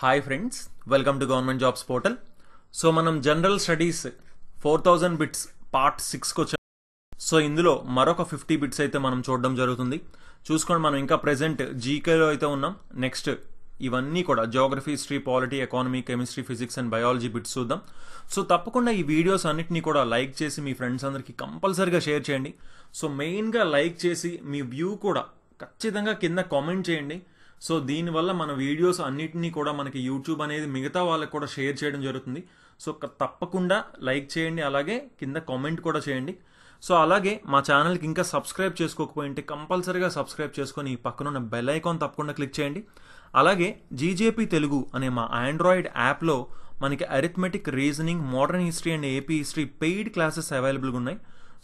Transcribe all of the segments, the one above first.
hi friends welcome to government jobs portal so మనం general studies four thousand bits part సిక్స్కి వచ్చాం so ఇందులో మరొక ఫిఫ్టీ బిట్స్ అయితే మనం చూడడం జరుగుతుంది చూసుకోండి మనం ఇంకా ప్రెజెంట్ జీకేలో అయితే ఉన్నాం నెక్స్ట్ ఇవన్నీ కూడా geography history polity economy chemistry physics and biology bits చూద్దాం సో తప్పకుండా ఈ వీడియోస్ అన్నింటినీ కూడా లైక్ చేసి మీ ఫ్రెండ్స్ అందరికీ కంపల్సరీగా షేర్ చేయండి సో మెయిన్గా లైక్ చేసి మీ వ్యూ కూడా ఖచ్చితంగా కింద కామెంట్ చేయండి సో దీనివల్ల మన వీడియోస్ అన్నిటినీ కూడా మనకి యూట్యూబ్ అనేది మిగతా వాళ్ళకి కూడా షేర్ చేయడం జరుగుతుంది సో తప్పకుండా లైక్ చేయండి అలాగే కింద కామెంట్ కూడా చేయండి సో అలాగే మా ఛానల్కి ఇంకా సబ్స్క్రైబ్ చేసుకోకపోయింటే కంపల్సరీగా సబ్స్క్రైబ్ చేసుకొని పక్కనున్న బెల్ ఐకాన్ తప్పకుండా క్లిక్ చేయండి అలాగే జీజేపీ తెలుగు అనే మా ఆండ్రాయిడ్ యాప్లో మనకి arithmetic reasoning modern history and AP history paid classes అవైలబుల్గా ఉన్నాయి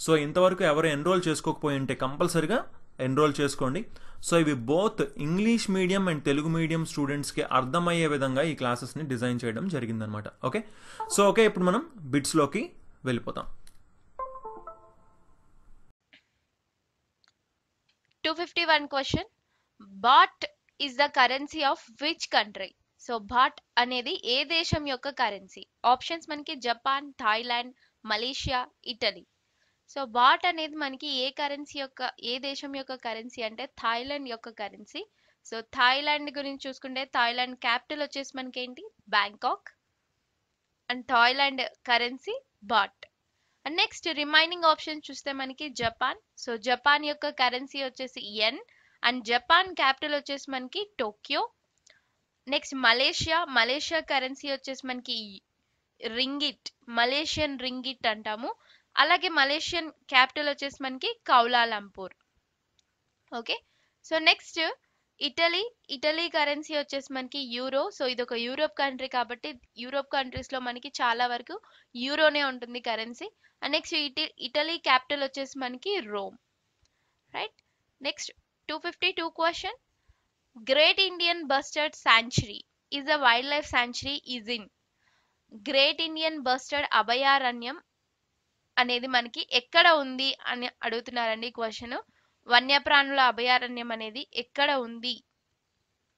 సో ఇంతవరకు ఎవరు ఎన్రోల్ చేసుకోకపోయి ఉంటే కంపల్సరీగా ఎన్రోల్ చేసుకోండి సో ఇవి both English medium and Telugu medium స్టూడెంట్స్కి అర్థమయ్యే విధంగా ఈ క్లాసెస్ని డిజైన్ చేయడం జరిగిందనమాట ఓకే సో ఓకే ఇప్పుడు మనం బిట్స్లోకి వెళ్ళిపోతాం two fifty one question baht is the currency of which country so baht అనేది ఏ దేశం యొక్క కరెన్సీ ఆప్షన్స్ మనకి Japan Thailand Malaysia Italy so baht అనేది మనకి ఏ కరెన్సీ యొక్క ఏ దేశం యొక్క కరెన్సీ అంటే థాయిలాండ్ యొక్క కరెన్సీ సో థాయిలాండ్ గురించి చూసుకుంటే థాయిలాండ్ క్యాపిటల్ వచ్చేసి మనకి ఏంటి Bangkok and Thailand currency baht and next remaining option చూస్తే మనకి జపాన్ సో జపాన్ యొక్క కరెన్సీ వచ్చేసి ఎన్ అండ్ జపాన్ క్యాపిటల్ వచ్చేసి మనకి Tokyo next Malaysia Malaysia currency వచ్చేసి మనకి రింగిట్ మలేషియన్ రింగిట్ అంటాము అలాగే మలేషియన్ క్యాపిటల్ వచ్చేసి మనకి Kuala Lumpur okay so next Italy Italy currency వచ్చేసి మనకి యూరో సో ఇది ఒక యూరోప్ కంట్రీ కాబట్టి యూరోప్ కంట్రీస్లో మనకి చాలా వరకు యూరోనే ఉంటుంది currency and next Italy Italy capital వచ్చేసి మనకి Rome right next two fifty two question great Indian bustard sanctuary is a wild life sanctuary is in great Indian bustard అభయారణ్యం అనేది మనకి ఎక్కడ ఉంది అని అడుగుతున్నారండి క్వశ్చన్ వన్యప్రాణుల అభయారణ్యం అనేది ఎక్కడ ఉంది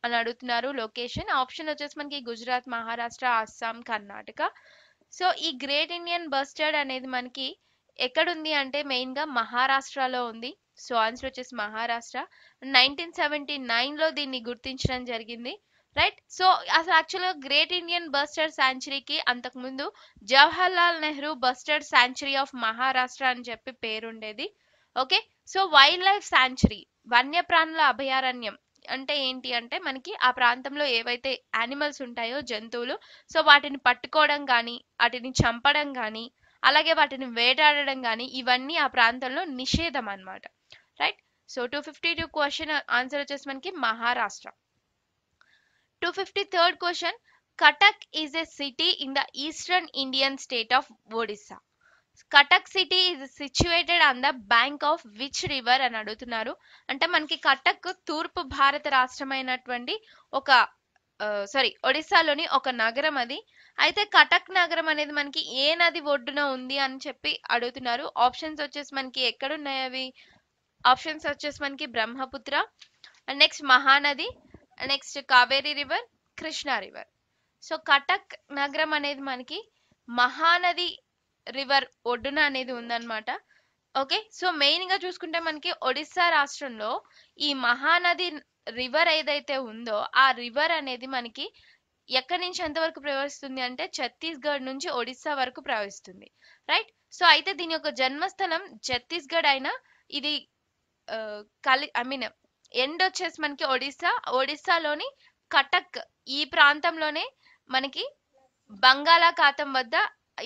అని అడుగుతున్నారు లొకేషన్ ఆప్షన్ వచ్చేసి మనకి గుజరాత్ మహారాష్ట్ర అస్సాం కర్ణాటక సో ఈ గ్రేట్ ఇండియన్ బస్టర్డ్ అనేది మనకి ఎక్కడుంది అంటే మెయిన్గా మహారాష్ట్రలో ఉంది సో ఆన్సర్ వచ్చేసి మహారాష్ట్ర నైన్టీన్ సెవెంటీ నైన్లో దీన్ని గుర్తించడం జరిగింది రైట్ సో అసలు యాక్చువల్గా గ్రేట్ ఇండియన్ బస్టర్ శాంచురీకి అంతకుముందు Jawaharlal Nehru bustard sanctuary of Maharashtra అని చెప్పి పేరుండేది okay so wild life sanctuary వన్యప్రాణుల అభయారణ్యం అంటే ఏంటి అంటే మనకి ఆ ప్రాంతంలో ఏవైతే యానిమల్స్ ఉంటాయో జంతువులు సో వాటిని పట్టుకోవడం కానీ వాటిని చంపడం కానీ అలాగే వాటిని వేటాడడం కానీ ఇవన్నీ ఆ ప్రాంతంలో నిషేధం అనమాట right so two fifty two question answer వచ్చేసి మనకి Maharashtra two fifty third question Cuttack is a city in the eastern Indian state of Odisha Cuttack city is situated on the bank of which river అని అడుగుతున్నారు అంటే మనకి కటక్ తూర్పు భారత రాష్ట్రమైనటువంటి ఒక సారీ ఒడిస్సాలోని ఒక నగరం అది అయితే కటక్ నగరం అనేది మనకి ఏ నది ఒడ్డున ఉంది అని చెప్పి అడుగుతున్నారు ఆప్షన్స్ వచ్చేసి మనకి ఎక్కడున్నాయి అవి ఆప్షన్స్ వచ్చేసి మనకి Brahmaputra and next Mahanadi next Kaveri river Krishna river so Cuttack నగరం అనేది మనకి మహానది రివర్ ఒడ్డున అనేది ఉందన్నమాట ఓకే సో మెయిన్గా చూసుకుంటే మనకి ఒడిస్సా రాష్ట్రంలో ఈ మహానది రివర్ ఏదైతే ఉందో ఆ రివర్ అనేది మనకి ఎక్కడి నుంచి ఎంతవరకు ప్రవహిస్తుంది అంటే ఛత్తీస్గఢ్ నుంచి ఒడిస్సా వరకు ప్రవహిస్తుంది రైట్ సో అయితే దీని యొక్క జన్మస్థలం ఛత్తీస్గఢ్ అయినా ఇది కలి ఐ మీన్ ఎండ్ వచ్చేసి మనకి ఒడిస్సా ఒడిస్సాలోని కటక్ ఈ ప్రాంతంలోనే మనకి బంగాళాఖాతం వద్ద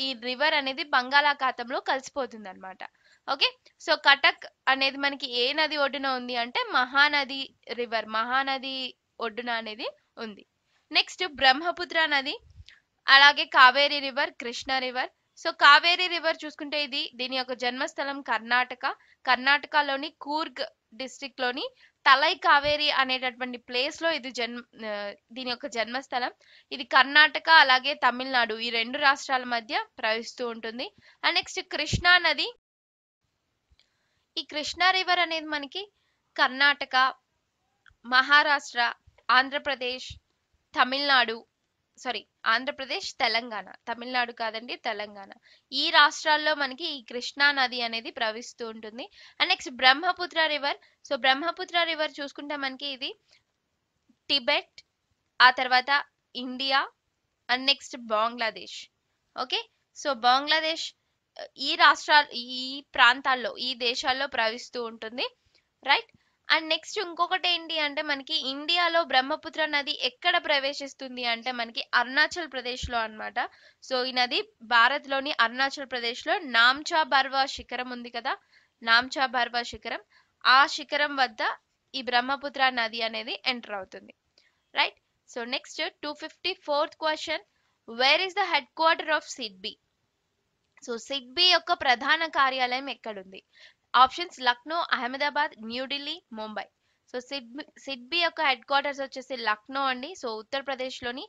ఈ రివర్ అనేది బంగాళాఖాతంలో కలిసిపోతుంది అనమాట ఓకే సో కటక్ అనేది మనకి ఏ నది ఒడ్డున ఉంది అంటే మహానది రివర్ మహానది ఒడ్డున అనేది ఉంది నెక్స్ట్ బ్రహ్మపుత్ర నది అలాగే Kaveri river Krishna river so Kaveri river చూసుకుంటే ఇది దీని యొక్క జన్మస్థలం కర్ణాటక కర్ణాటకలోని కూర్గ్ డిస్ట్రిక్ట్లోని తలై కావేరి అనేటటువంటి ప్లేస్ లో ఇది జన్మ దీని యొక్క జన్మస్థలం ఇది కర్ణాటక అలాగే తమిళనాడు ఈ రెండు రాష్ట్రాల మధ్య ప్రవహిస్తూ ఉంటుంది అండ్ నెక్స్ట్ కృష్ణా నది ఈ కృష్ణా రివర్ అనేది మనకి కర్ణాటక మహారాష్ట్ర ఆంధ్రప్రదేశ్ తమిళనాడు సారీ ఆంధ్రప్రదేశ్ తెలంగాణ తమిళనాడు కాదండి తెలంగాణ ఈ రాష్ట్రాల్లో మనకి ఈ కృష్ణా నది అనేది ప్రవహిస్తూ ఉంటుంది and next Brahmaputra river so Brahmaputra river చూసుకుంటే మనకి ఇది టిబెట్ ఆ తర్వాత India and next Bangladesh okay so Bangladesh ఈ రాష్ట్రాలు ఈ ప్రాంతాల్లో ఈ దేశాల్లో ప్రవహిస్తూ ఉంటుంది రైట్ అండ్ నెక్స్ట్ ఇంకొకటి ఏంటి అంటే మనకి ఇండియాలో బ్రహ్మపుత్ర నది ఎక్కడ ప్రవేశిస్తుంది అంటే మనకి అరుణాచల్ ప్రదేశ్లో అనమాట సో ఈ నది భారత్లోని అరుణాచల్ ప్రదేశ్లో నామ్చా బర్వా శిఖరం ఉంది కదా నామ్చా బర్వా శిఖరం ఆ శిఖరం వద్ద ఈ బ్రహ్మపుత్ర నది అనేది ఎంటర్ అవుతుంది right so next two fifty fourth question where is the head quarter of SIDBI so SIDBI యొక్క ప్రధాన కార్యాలయం ఎక్కడుంది ఆప్షన్స్ లక్నో అహ్మదాబాద్ న్యూఢిల్లీ ముంబై సో సిడ్బి సిడ్బీ యొక్క హెడ్ క్వార్టర్స్ వచ్చేసి లక్నో అండి సో ఉత్తరప్రదేశ్లోని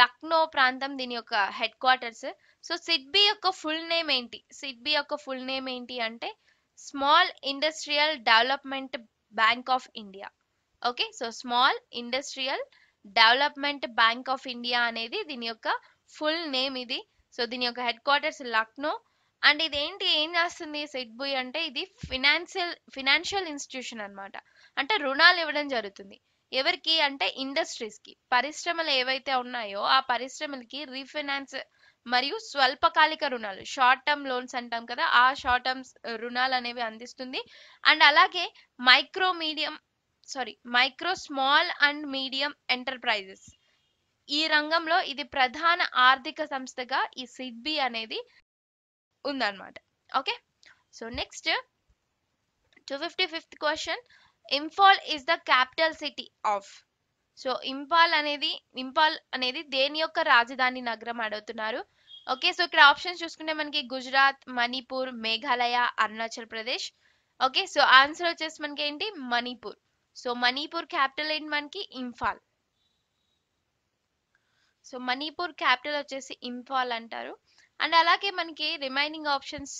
లక్నో ప్రాంతం దీని యొక్క హెడ్ క్వార్టర్స్ సో సిడ్బీ యొక్క ఫుల్ నేమ్ ఏంటి సిడ్బీ యొక్క ఫుల్ నేమ్ ఏంటి అంటే small industrial development bank of India okay so small industrial development bank of India అనేది దీని యొక్క ఫుల్ నేమ్ ఇది సో దీని యొక్క హెడ్ క్వార్టర్స్ లక్నో అండ్ ఇదేంటి ఏం చేస్తుంది సెట్ బుయ్ అంటే ఇది ఫినాన్షియల్ ఫినాన్షియల్ ఇన్స్టిట్యూషన్ అనమాట అంటే రుణాలు ఇవ్వడం జరుగుతుంది ఎవరికి అంటే ఇండస్ట్రీస్కి పరిశ్రమలు ఏవైతే ఉన్నాయో ఆ పరిశ్రమలకి రీఫైనాన్స్ మరియు స్వల్పకాలిక రుణాలు షార్ట్ టర్మ్ లోన్స్ అంటాం కదా ఆ షార్ట్ టర్మ్ రుణాలు అనేవి అందిస్తుంది అండ్ అలాగే micro medium sorry micro small and medium enterprises ఈ రంగంలో ఇది ప్రధాన ఆర్థిక సంస్థగా ఈ సిడ్బి అనేది ఉందన్నమాట okay so next two fifty fifth question Imphal is the capital city of so Imphal అనేది ఇంఫాల్ అనేది దేని యొక్క రాజధాని నగరం అడుగుతున్నారు ఓకే సో ఇక్కడ ఆప్షన్స్ చూసుకుంటే మనకి Gujarat Manipur Meghalaya Arunachal Pradesh okay so answer వచ్చేసి మనకి ఏంటి మణిపూర్ సో మణిపూర్ క్యాపిటల్ ఏంటి మనకి ఇంఫాల్ సో మణిపూర్ క్యాపిటల్ వచ్చేసి ఇంఫాల్ అంటారు అండ్ అలాగే మనకి రిమైనింగ్ ఆప్షన్స్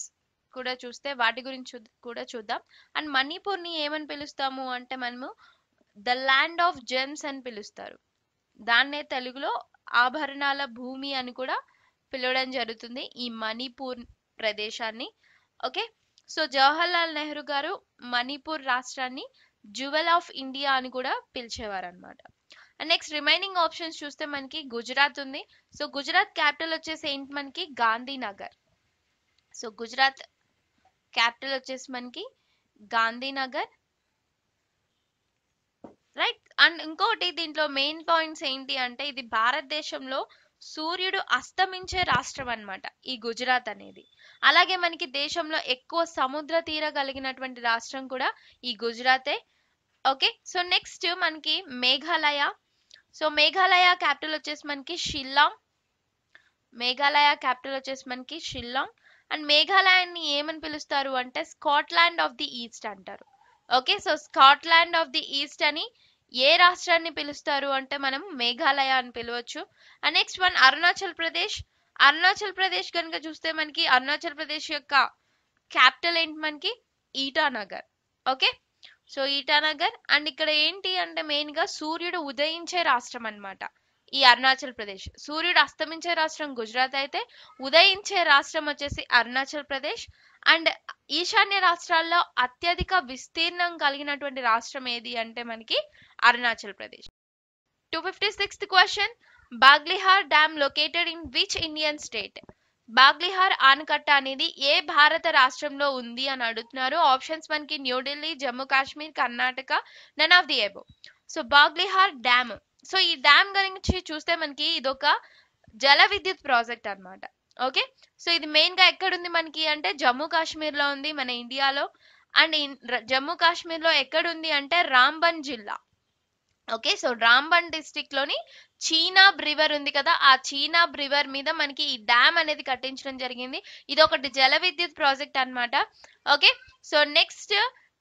కూడా చూస్తే వాటి గురించి కూడా చూద్దాం అండ్ మణిపూర్ని ఏమని పిలుస్తాము అంటే మనము ద ల్యాండ్ ఆఫ్ జెమ్స్ అని పిలుస్తారు దాన్నే తెలుగులో ఆభరణాల భూమి అని కూడా పిలవడం జరుగుతుంది ఈ మణిపూర్ ప్రదేశాన్ని ఓకే సో జవహర్లాల్ నెహ్రూ గారు మణిపూర్ రాష్ట్రాన్ని జువెల్ ఆఫ్ ఇండియా అని కూడా పిలిచేవారు అనమాట అండ్ నెక్స్ట్ రిమైనింగ్ ఆప్షన్స్ చూస్తే మనకి గుజరాత్ ఉంది సో గుజరాత్ క్యాపిటల్ వచ్చేసి ఏంటి మనకి గాంధీనగర్ సో గుజరాత్ క్యాపిటల్ వచ్చేసి మనకి గాంధీనగర్ రైట్ అండ్ ఇంకోటి దీంట్లో మెయిన్ పాయింట్స్ ఏంటి అంటే ఇది భారతదేశంలో సూర్యుడు అస్తమించే రాష్ట్రం అనమాట ఈ గుజరాత్ అనేది అలాగే మనకి దేశంలో ఎక్కువ సముద్ర తీర కలిగినటువంటి రాష్ట్రం కూడా ఈ గుజరాతే ఓకే సో నెక్స్ట్ మనకి మేఘాలయ సో మేఘాలయ క్యాపిటల్ వచ్చేసి మనకి షిల్లాంగ్ మేఘాలయ క్యాపిటల్ వచ్చేసి మనకి షిల్లాంగ్ అండ్ మేఘాలయాన్ని ఏమని పిలుస్తారు అంటే స్కాట్లాండ్ ఆఫ్ ది ఈస్ట్ అంటారు okay so Scotland of the east అని ఏ రాష్ట్రాన్ని పిలుస్తారు అంటే మనం మేఘాలయ అని పిలవచ్చు and next one Arunachal Pradesh Arunachal Pradesh కనుక చూస్తే మనకి అరుణాచల్ ప్రదేశ్ యొక్క క్యాపిటల్ ఏంటి మనకి Itanagar okay so Itanagar and ఇక్కడ ఏంటి అంటే మెయిన్గా సూర్యుడు ఉదయించే రాష్ట్రం అనమాట ఈ అరుణాచల్ ప్రదేశ్ సూర్యుడు అస్తమించే రాష్ట్రం గుజరాత్ అయితే ఉదయించే రాష్ట్రం వచ్చేసి అరుణాచల్ ప్రదేశ్ అండ్ ఈశాన్య రాష్ట్రాల్లో అత్యధిక విస్తీర్ణం కలిగినటువంటి రాష్ట్రం ఏది అంటే మనకి Arunachal Pradesh two fifty sixth question Baglihar dam located in which Indian state Baglihar ఆనకట్ట అనేది ఏ భారత రాష్ట్రంలో ఉంది అని అడుగుతున్నారు ఆప్షన్స్ మనకి New Delhi Jammu Kashmir Karnataka none of the above so Baglihar dam so ఈ డ్యామ్ గురించి చూస్తే మనకి ఇదొక జల విద్యుత్ ప్రాజెక్ట్ అనమాట ఓకే సో ఇది మెయిన్గా ఎక్కడుంది మనకి అంటే జమ్మూ కాశ్మీర్లో ఉంది మన ఇండియాలో అండ్ జమ్మూ కాశ్మీర్లో ఎక్కడుంది అంటే రాంబన్ జిల్లా ఓకే సో రాంబన్ డిస్టిక్లోని చీనాబ్ రివర్ ఉంది కదా ఆ చీనాబ్ రివర్ మీద మనకి ఈ డ్యామ్ అనేది కట్టించడం జరిగింది ఇది ఒకటి జల విద్యుత్ ప్రాజెక్ట్ అనమాట okay so next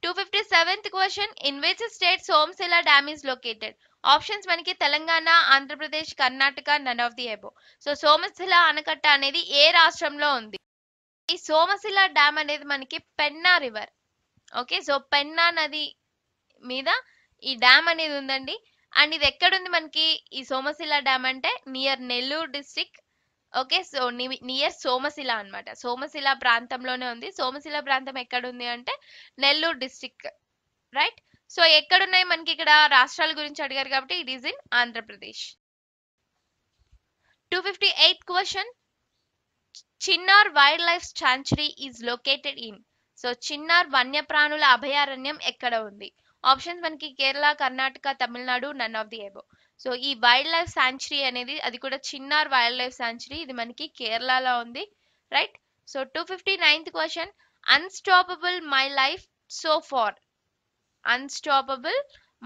two fifty seventh question in which state Somasila dam is located options మనకి Telangana Andhra Pradesh Karnataka none of the above so Somasila ఆనకట్ట అనేది ఏ రాష్ట్రంలో ఉంది ఈ సోమశిల డ్యామ్ అనేది మనకి Penna river okay so Penna నది మీద ఈ డ్యామ్ అనేది ఉందండి అండ్ ఇది ఎక్కడుంది మనకి ఈ సోమశిల డ్యామ్ అంటే near Nellore district okay so near Somasila అనమాట సోమశిల ప్రాంతంలోనే ఉంది సోమశిల ప్రాంతం ఎక్కడుంది అంటే నెల్లూరు డిస్టిక్ రైట్ సో ఎక్కడున్నాయి మనకి ఇక్కడ రాష్ట్రాల గురించి అడిగారు కాబట్టి it is in Andhra Pradesh two fifty eighth question Chinnar wild life sanctuary is located in so Chinnar వన్యప్రాణుల అభయారణ్యం ఎక్కడ ఉంది ఆప్షన్స్ మనకి Kerala Karnataka Tamil Nadu none of the above so ఈ వైల్డ్ లైఫ్ శాంచురీ అనేది అది కూడా చిన్నార్ వైల్డ్ లైఫ్ శాంచురీ ఇది మనకి కేరళలో ఉంది right so two fifty ninth question unstoppable my life so far unstoppable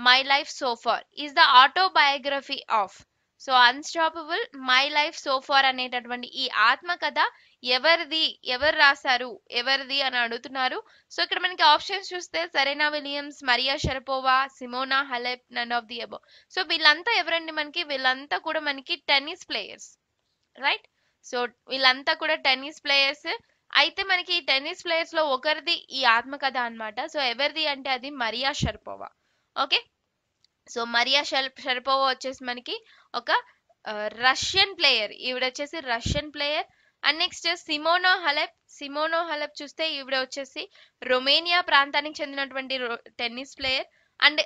my life so far is the autobiography of so unstoppable my life so far అనేటటువంటి ఈ ఆత్మకథ ఎవరిది ఎవరు రాశారు ఎవరిది అని అడుగుతున్నారు సో ఇక్కడ మనకి ఆప్షన్స్ చూస్తే Serena Williams Maria Sharapova Simona Halep none of the above so వీళ్ళంతా ఎవరండి మనకి వీళ్ళంతా కూడా మనకి టెన్నిస్ ప్లేయర్స్ రైట్ సో వీళ్ళంతా కూడా టెన్నిస్ ప్లేయర్స్ అయితే మనకి ఈ టెన్నిస్ ప్లేయర్స్ లో ఒకరిది ఈ ఆత్మకథ అనమాట సో ఎవరిది అంటే అది Maria Sharapova okay so Maria Sharapova వచ్చేసి మనకి ఒక రష్యన్ ప్లేయర్ ఈవిడ వచ్చేసి Russian player and next Simona Halep Simona Halep చూస్తే ఈవిడ వచ్చేసి రొమేనియా ప్రాంతానికి చెందినటువంటి tennis player and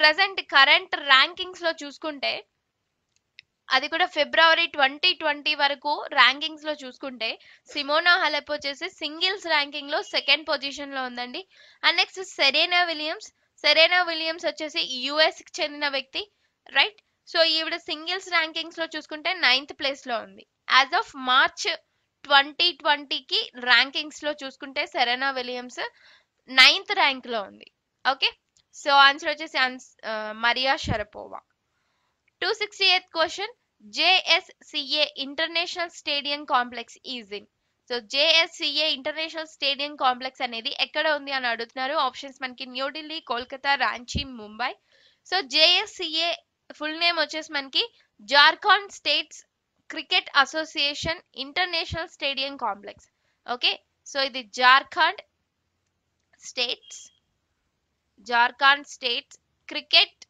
present current rankings లో చూసుకుంటే అది కూడా ఫిబ్రవరి ట్వంటీ ట్వంటీ వరకు ర్యాంకింగ్స్ లో చూసుకుంటే సిమోనా హలెప్ వచ్చేసి సింగిల్స్ ర్యాంకింగ్ లో సెకండ్ పొజిషన్ లో ఉందండి and next Serena Williams Serena Williams వచ్చేసి యుఎస్ కి చెందిన వ్యక్తి రైట్ సో ఈవిడ సింగిల్స్ ర్యాంకింగ్స్ లో చూసుకుంటే నైన్త్ ప్లేస్ లో ఉంది యాజ్ ఆఫ్ మార్చ్ ట్వంటీ ట్వంటీకి ర్యాంకింగ్స్లో చూసుకుంటే సెరెనా విలియమ్స్ నైన్త్ ర్యాంక్లో ఉంది ఓకే సో ఆన్సర్ వచ్చేసి Maria Sharapova two sixty eighth question JSCA international stadium complex is in so JSCA international stadium complex అనేది ఎక్కడ ఉంది అని అడుగుతున్నారు ఆప్షన్స్ మనకి New Delhi Kolkata Ranchi Mumbai so JSCA full name వచ్చేసి మనకి Jharkhand states cricket association international stadium complex okay so ఇది Jharkhand states Jharkhand states cricket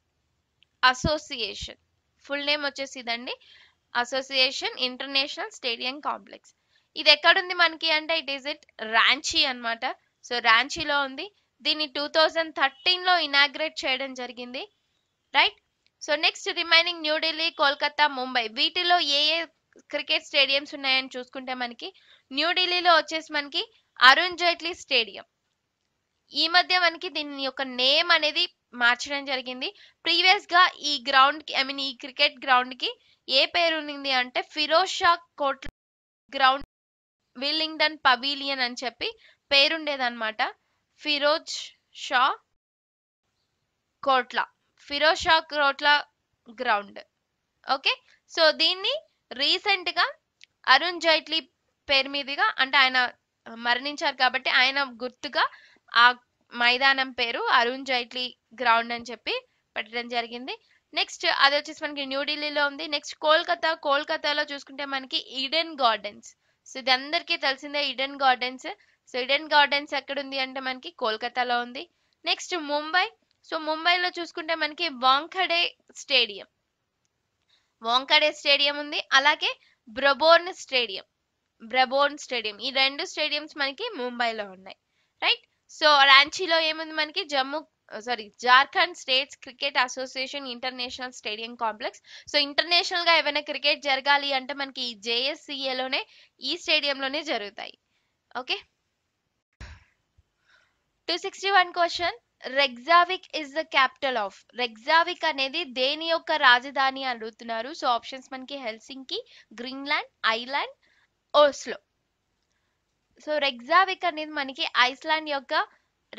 association full name వచ్చేసి ఇదండి అసోసియేషన్ ఇంటర్నేషనల్ స్టేడియం కాంప్లెక్స్ ఇది ఎక్కడుంది మనకి అంటే ఇట్ ఈస్ ఇట్ రాంచీ అనమాట సో రాంచీలో ఉంది దీన్ని టూ థౌజండ్ థర్టీన్లో ఇనాగ్రేట్ చేయడం జరిగింది right so next remaining New Delhi Kolkata Mumbai వీటిలో ఏ ఏ క్రికెట్ స్టేడియంస్ ఉన్నాయని చూసుకుంటే మనకి న్యూఢిల్లీలో వచ్చేసి మనకి అరుణ్ జైట్లీ స్టేడియం ఈ మధ్య మనకి దీని యొక్క నేమ్ అనేది మార్చడం జరిగింది ప్రీవియస్ గా ఈ గ్రౌండ్ కి ఐ మీన్ ఈ క్రికెట్ గ్రౌండ్ కి ఏ పేరు ఉంది అంటే Feroz Shah Kotla ground Willingdon pavilion అని చెప్పి పేరుండేదనమాట Feroz Shah Kotla Feroz Shah ground okay so దీన్ని రీసెంట్గా అరుణ్ జైట్లీ పేరు మీదుగా అంటే ఆయన మరణించారు కాబట్టి ఆయన గుర్తుగా ఆ మైదానం పేరు అరుణ్ జైట్లీ గ్రౌండ్ అని చెప్పి పెట్టడం జరిగింది నెక్స్ట్ అది వచ్చేసి మనకి న్యూఢిల్లీలో ఉంది నెక్స్ట్ కోల్కతా కోల్కతాలో చూసుకుంటే మనకి ఈడెన్ గార్డెన్స్ సో ఇది అందరికీ తెలిసిందే Eden Gardens so Eden Gardens ఎక్కడ ఉంది అంటే మనకి కోల్కతాలో ఉంది నెక్స్ట్ ముంబై సో ముంబైలో చూసుకుంటే మనకి వాంకడే స్టేడియం వాంఖడే స్టేడియం ఉంది అలాగే బ్రబోర్న్ స్టేడియం బ్రబోర్న్ స్టేడియం ఈ రెండు స్టేడియంస్ మనకి ముంబైలో ఉన్నాయి రైట్ సో రాంచీలో ఏముంది మనకి Jammu sorry Jharkhand states cricket association international stadium complex so international గా ఏమైనా క్రికెట్ జరగాలి అంటే మనకి ఈ జేఎస్సీఏలోనే ఈ స్టేడియంలోనే జరుగుతాయి okay two sixty one question Reykjavik is the capital of Reykjavik అనేది దేని యొక్క రాజధాని అడుగుతున్నారు సో ఆప్షన్స్ మనకి Helsinki Greenland island Oslo so Reykjavik అనేది మనకి ఐస్లాండ్ యొక్క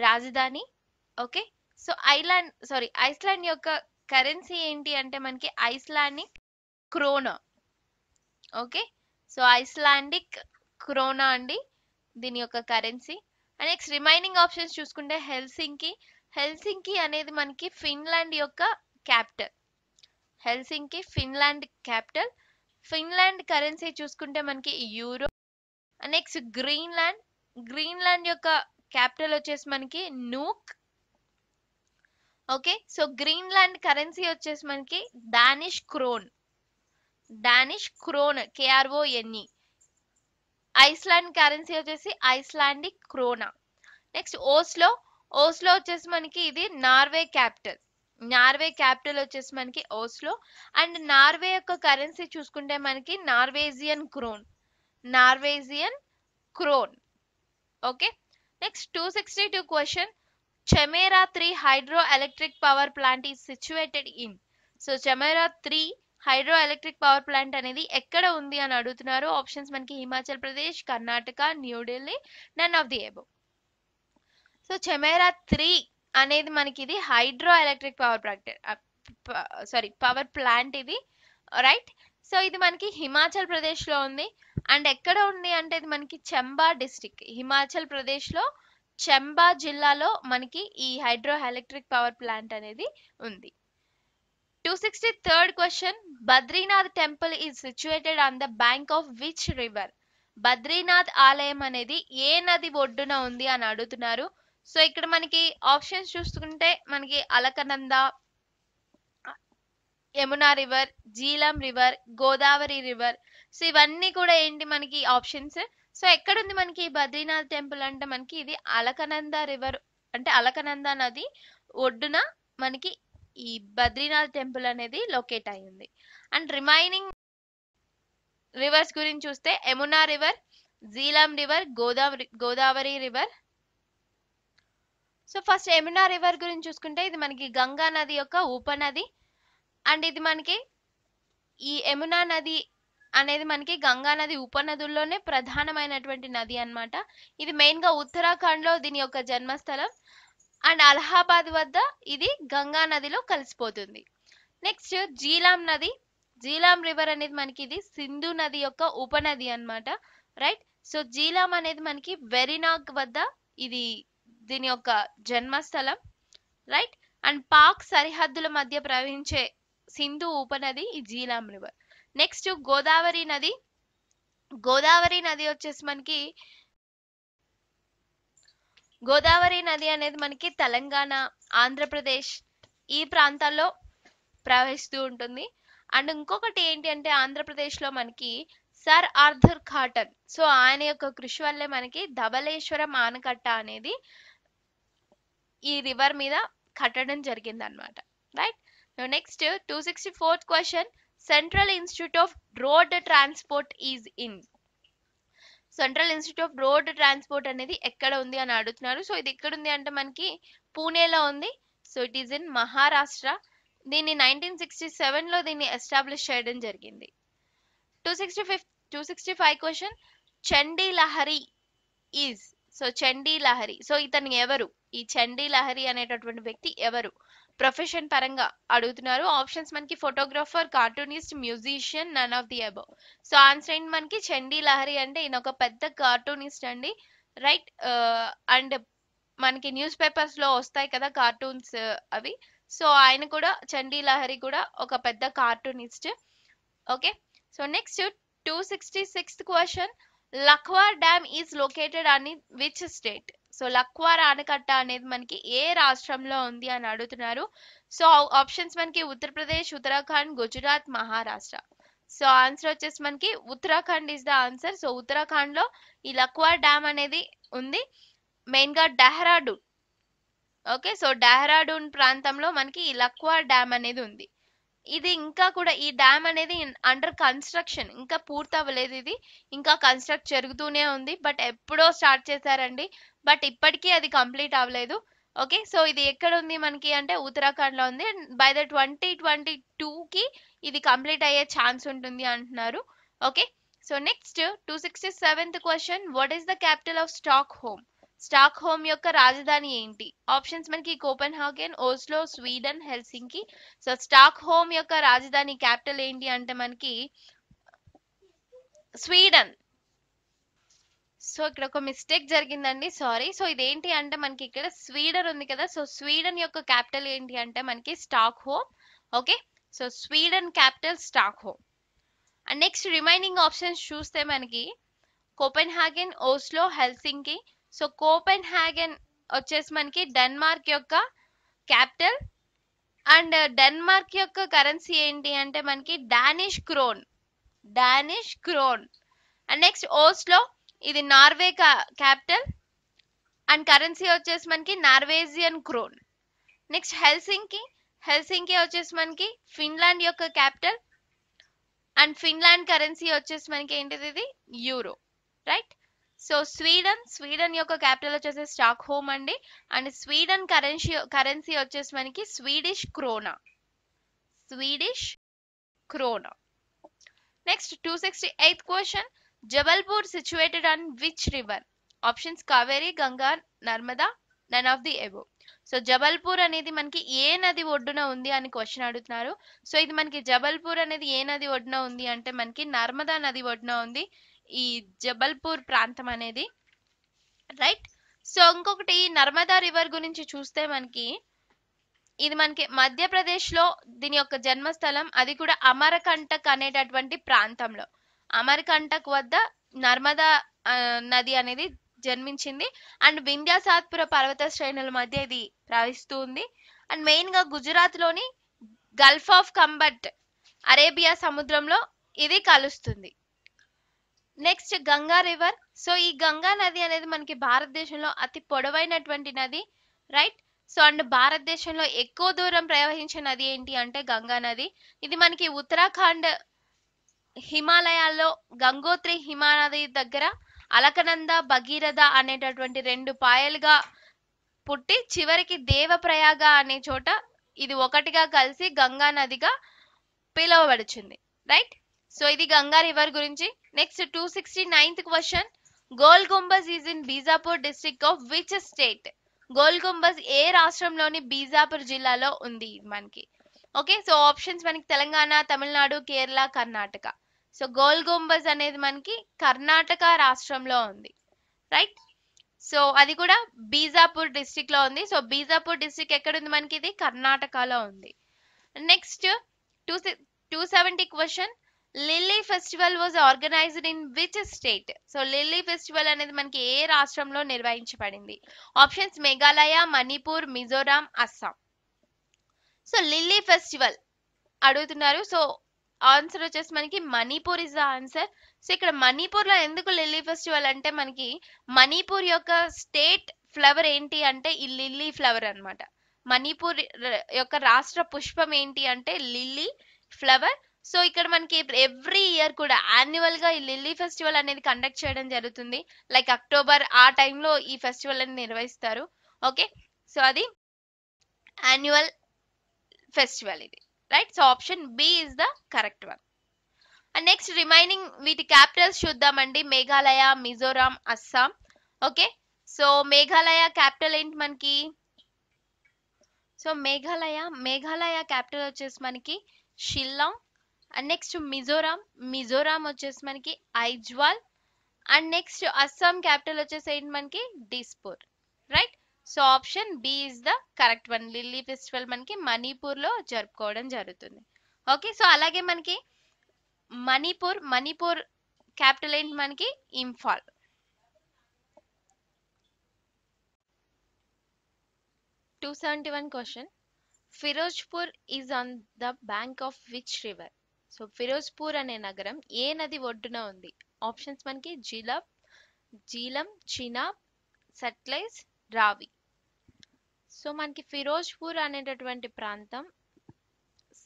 రాజధాని okay so island sorry Iceland యొక్క కరెన్సీ ఏంటి అంటే మనకి Icelandic krona okay so Icelandic krona అండి దీని యొక్క కరెన్సీ నెక్స్ట్ రిమైనింగ్ ఆప్షన్స్ చూసుకుంటే హెల్సింకి హెల్సింకి అనేది మనకి ఫిన్లాండ్ యొక్క capital Helsinki Finland capital Finland currency చూసుకుంటే మనకి యూరో నెక్స్ట్ గ్రీన్లాండ్ గ్రీన్లాండ్ యొక్క క్యాపిటల్ వచ్చేసి మనకి Nuuk okay so Greenland currency వచ్చేసి మనకి Danish krone Danish krone K R O N E Iceland currency వచ్చేసి Icelandic krona next Oslo Oslo వచ్చేసి మనకి ఇది నార్వే క్యాపిటల్ నార్వే క్యాపిటల్ వచ్చేసి మనకి ఓస్లో అండ్ నార్వే యొక్క కరెన్సీ చూసుకుంటే మనకి Norwegian krone Norwegian krone okay next two sixty two question Chamera three hydro electric power plant is situated in so Chamera three hydro electric power plant అనేది ఎక్కడ ఉంది అని అడుగుతున్నారు ఆప్షన్స్ మనకి Himachal Pradesh Karnataka New Delhi none of the above so Chamera three అనేది మనకి ఇది hydro electric power plant sorry power plant ఇది రైట్ సో ఇది మనకి హిమాచల్ ప్రదేశ్లో ఉంది అండ్ ఎక్కడ ఉంది అంటే ఇది మనకి చెంబా డిస్టిక్ హిమాచల్ ప్రదేశ్లో చెంబా జిల్లాలో మనకి ఈ హైడ్రో ఎలక్ట్రిక్ పవర్ ప్లాంట్ అనేది ఉంది two sixty third question Badrinath temple is situated on the bank of which river Badrinath ఆలయం అనేది ఏ నది ఒడ్డున ఉంది అని అడుగుతున్నారు సో ఇక్కడ మనకి ఆప్షన్స్ చూసుకుంటే మనకి Alaknanda Yamuna river Jhelum river Godavari river so ఇవన్నీ కూడా ఏంటి మనకి ఆప్షన్స్ సో ఎక్కడుంది మనకి బద్రీనాథ్ టెంపుల్ అంటే మనకి ఇది అలకనంద రివర్ అంటే అలకనంద నది ఒడ్డున మనకి ఈ బద్రీనాథ్ టెంపుల్ అనేది లొకేట్ అయ్యింది అండ్ రిమైనింగ్ రివర్స్ గురించి చూస్తే Yamuna river Jhelum river Godavari Godavari river so first Yamuna river గురించి చూసుకుంటే ఇది మనకి గంగా నది యొక్క ఉపనది అండ్ ఇది మనకి ఈ యమునా నది అనేది మనకి గంగా నది ఉపనదుల్లోనే ప్రధానమైనటువంటి నది అనమాట ఇది మెయిన్గా ఉత్తరాఖండ్లో దీని యొక్క జన్మస్థలం అండ్ అలహాబాద్ వద్ద ఇది గంగా నదిలో కలిసిపోతుంది నెక్స్ట్ జీలాం నది జీలాం రివర్ అనేది మనకి ఇది సింధు నది యొక్క ఉపనది అనమాట రైట్ సో జీలాం అనేది మనకి వెరినాగ్ వద్ద ఇది దీని యొక్క జన్మస్థలం రైట్ అండ్ పాక్ సరిహద్దుల మధ్య ప్రవహించే సింధు ఉపనది ఈ జీలాం రివర్ నెక్స్ట్ గోదావరి నది గోదావరి నది వచ్చేసి మనకి గోదావరి నది అనేది మనకి తెలంగాణ ఆంధ్రప్రదేశ్ ఈ ప్రాంతాల్లో ప్రవహిస్తూ ఉంటుంది అండ్ ఇంకొకటి ఏంటి అంటే ఆంధ్రప్రదేశ్లో మనకి సర్ ఆర్థర్ కాటన్ సో ఆయన యొక్క కృషి వల్లే మనకి ధబలేశ్వరం ఆనకట్ట అనేది ఈ రివర్ మీద కట్టడం జరిగింది అనమాట right next two sixty fourth question central institute of road transport is in central institute of road transport అనేది ఎక్కడ ఉంది అని అడుగుతున్నారు సో ఇది ఎక్కడ ఉంది అంటే మనకి పూణేలో ఉంది so it is in Maharashtra దీన్ని నైన్టీన్ సిక్స్టీ సెవెన్లో దీన్ని ఎస్టాబ్లిష్ చేయడం జరిగింది two sixty fifth two sixty five question Chandi Lahari is so Chandi Lahari so ఇతను ఎవరు ఈ చండీ లహరి అనేటటువంటి వ్యక్తి ఎవరు ప్రొఫెషన్ పరంగా అడుగుతున్నారు ఆప్షన్స్ మనకి photographer cartoonist musician none of the above so answer అయింది మనకి చండీ లహరి అంటే ఈయన ఒక పెద్ద కార్టూనిస్ట్ అండి రైట్ అండ్ uh, మనకి న్యూస్ పేపర్స్లో వస్తాయి కదా కార్టూన్స్ uh, అవి సో ఆయన కూడా చండీ లహరి కూడా ఒక పెద్ద cartoonist okay so next two sixty sixth question Lakhwa dam is located అని విచ్ స్టేట్ సో లక్వార్ ఆనకట్ట అనేది మనకి ఏ రాష్ట్రంలో ఉంది అని అడుగుతున్నారు సో ఆప్షన్స్ మనకి ఉత్తరప్రదేశ్ ఉత్తరాఖండ్ గుజరాత్ మహారాష్ట్ర సో ఆన్సర్ వచ్చేసి మనకి Uttarakhand is the answer so Uttarakhand లో ఈ లక్వార్ డ్యామ్ అనేది ఉంది మెయిన్ గా డెహ్రాడూన్ ఓకే సో డెహ్రాడూన్ ప్రాంతంలో మనకి ఈ లక్వార్ డ్యామ్ అనేది ఉంది ఇది ఇంకా కూడా ఈ డ్యామ్ అనేది అండర్ కన్స్ట్రక్షన్ ఇంకా పూర్తి అవ్వలేదు ఇది ఇంకా కన్స్ట్రక్ట్ జరుగుతూనే ఉంది బట్ ఎప్పుడో స్టార్ట్ చేశారండి బట్ ఇప్పటికీ అది కంప్లీట్ అవ్వలేదు ఓకే సో ఇది ఎక్కడ ఉంది మనకి అంటే ఉత్తరాఖండ్లో ఉంది బై ద ట్వంటీ ట్వంటీ టూకి ఇది కంప్లీట్ అయ్యే ఛాన్స్ ఉంటుంది అంటున్నారు okay so next two sixty seventh question what is the capital of Stockholm Stockholm యొక్క రాజధాని ఏంటి ఆప్షన్స్ మనకి Copenhagen Oslo Sweden Helsinki so Stockholm యొక్క రాజధాని క్యాపిటల్ ఏంటి అంటే మనకి స్వీడన్ సో ఇక్కడ ఒక మిస్టేక్ జరిగిందండి సారీ సో ఇదేంటి అంటే మనకి ఇక్కడ స్వీడన్ ఉంది కదా సో స్వీడన్ యొక్క క్యాపిటల్ ఏంటి అంటే మనకి Stockholm okay so Sweden capital Stockholm and next remaining options చూస్తే మనకి Copenhagen Oslo Helsinki so Copenhagen వచ్చేసి మనకి డెన్మార్క్ యొక్క క్యాపిటల్ అండ్ డెన్మార్క్ యొక్క కరెన్సీ ఏంటి అంటే మనకి Danish krone Danish krone and next Oslo ఇది నార్వే క్యాపిటల్ అండ్ కరెన్సీ వచ్చేసి మనకి Norwegian krone next Helsinki Helsinki వచ్చేసి మనకి ఫిన్లాండ్ యొక్క క్యాపిటల్ అండ్ ఫిన్లాండ్ కరెన్సీ వచ్చేసి మనకి ఏంటిది ఇది euro right so Sweden Sweden యొక్క క్యాపిటల్ వచ్చేసి స్టాక్ హోమ్ అండి అండ్ స్వీడన్ కరెన్సీ కరెన్సీ వచ్చేసి మనకి Swedish krona Swedish krona next two sixty eighth question Jabalpur situated on which river options Kaveri Ganga Narmada none of the above so Jabalpur అనేది మనకి ఏ నది ఒడ్డున ఉంది అని క్వశ్చన్ అడుగుతున్నారు సో ఇది మనకి జబల్పూర్ అనేది ఏ నది ఒడ్డున ఉంది అంటే మనకి నర్మదా నది ఒడ్డున ఉంది ఈ జబల్పూర్ ప్రాంతం అనేది రైట్ సో ఇంకొకటి నర్మదా రివర్ గురించి చూస్తే మనకి ఇది మనకి మధ్యప్రదేశ్లో దీని యొక్క జన్మస్థలం అది కూడా అమరకంటక్ అనేటటువంటి ప్రాంతంలో అమరకంటక్ వద్ద నర్మదా నది అనేది జన్మించింది అండ్ వింధ్యాసాత్పుర పర్వత శ్రేణుల మధ్య ఇది ప్రవహిస్తూ ఉంది అండ్ మెయిన్గా గుజరాత్లోని గల్ఫ్ ఆఫ్ కంబట్ అరేబియా సముద్రంలో ఇది కలుస్తుంది నెక్స్ట్ గంగా రివర్ సో ఈ గంగా నది అనేది మనకి భారతదేశంలో అతి పొడవైనటువంటి నది రైట్ సో అండ్ భారతదేశంలో ఎక్కువ దూరం ప్రవహించే నది ఏంటి అంటే గంగా నది ఇది మనకి ఉత్తరాఖండ్ హిమాలయాల్లో గంగోత్రి హిమానది దగ్గర అలకనంద భగీరథ అనేటటువంటి రెండు పాయలుగా పుట్టి చివరికి దేవప్రయాగ అనే చోట ఇది ఒకటిగా కలిసి గంగా నదిగా పిలువబడుచుంది రైట్ సో ఇది గంగా రివర్ గురించి next two sixty ninth question Gol Gumbaz is in Bijapur district of which state Gol Gumbaz ఏ రాష్ట్రంలోని బీజాపూర్ జిల్లాలో ఉంది మనకి ఓకే సో ఆప్షన్స్ మనకి తెలంగాణ తమిళనాడు కేరళ కర్ణాటక సో గోల్ గుంబజ్ అనేది మనకి కర్ణాటక రాష్ట్రంలో ఉంది రైట్ సో అది కూడా బీజాపూర్ డిస్టిక్ లో ఉంది సో బీజాపూర్ డిస్టిక్ ఎక్కడ ఉంది మనకి ఇది కర్ణాటకలో ఉంది next two two seventy question lily festival was organized in which state so lily festival అనేది మనకి ఏ రాష్ట్రంలో నిర్వహించబడింది options Meghalaya Manipur Mizoram Assam so lily festival అడుగుతున్నారు సో ఆన్సర్ వచ్చేసి మనకి Manipur is the answer so ఇక్కడ మణిపూర్లో ఎందుకు లిల్లీ ఫెస్టివల్ అంటే మనకి మణిపూర్ యొక్క స్టేట్ ఫ్లవర్ ఏంటి అంటే ఈ లిల్లీ ఫ్లవర్ అనమాట మణిపూర్ యొక్క రాష్ట్ర పుష్పం ఏంటి అంటే లిల్లీ ఫ్లవర్ సో ఇక్కడ మనకి ఎవ్రీ ఇయర్ కూడా యాన్యువల్ గా ఈ లిల్లీ ఫెస్టివల్ అనేది కండక్ట్ చేయడం జరుగుతుంది లైక్ అక్టోబర్ ఆ టైంలో ఈ ఫెస్టివల్ అనేది నిర్వహిస్తారు ఓకే సో అది యాన్యువల్ ఫెస్టివల్ ఇది right so option B is the correct one and next remaining వీటి క్యాపిటల్స్ చూద్దామండి Meghalaya Mizoram Assam okay so Meghalaya capital ఏంటి మనకి సో మేఘాలయ మేఘాలయ క్యాపిటల్ వచ్చేసి మనకి షిల్లాంగ్ అండ్ నెక్స్ట్ మిజోరాం మిజోరాం వచ్చేసి మనకి Aizawl and next Assam capital వచ్చేసి ఏంటి మనకి Dispur right so option B is the correct one lily festival మనకి మణిపూర్లో జరుపుకోవడం జరుగుతుంది ఓకే సో అలాగే మనకి మణిపూర్ మణిపూర్ క్యాపిటల్ ఏంటి మనకి Imphal two seventy one question Firozpur is on the bank of which river so Firozpur అనే నగరం ఏ నది ఒడ్డున ఉంది ఆప్షన్స్ మనకి జిలబ్ జీలం చినాబ్ సట్లైజ్ రావి సో మనకి ఫిరోజ్పూర్ అనేటటువంటి ప్రాంతం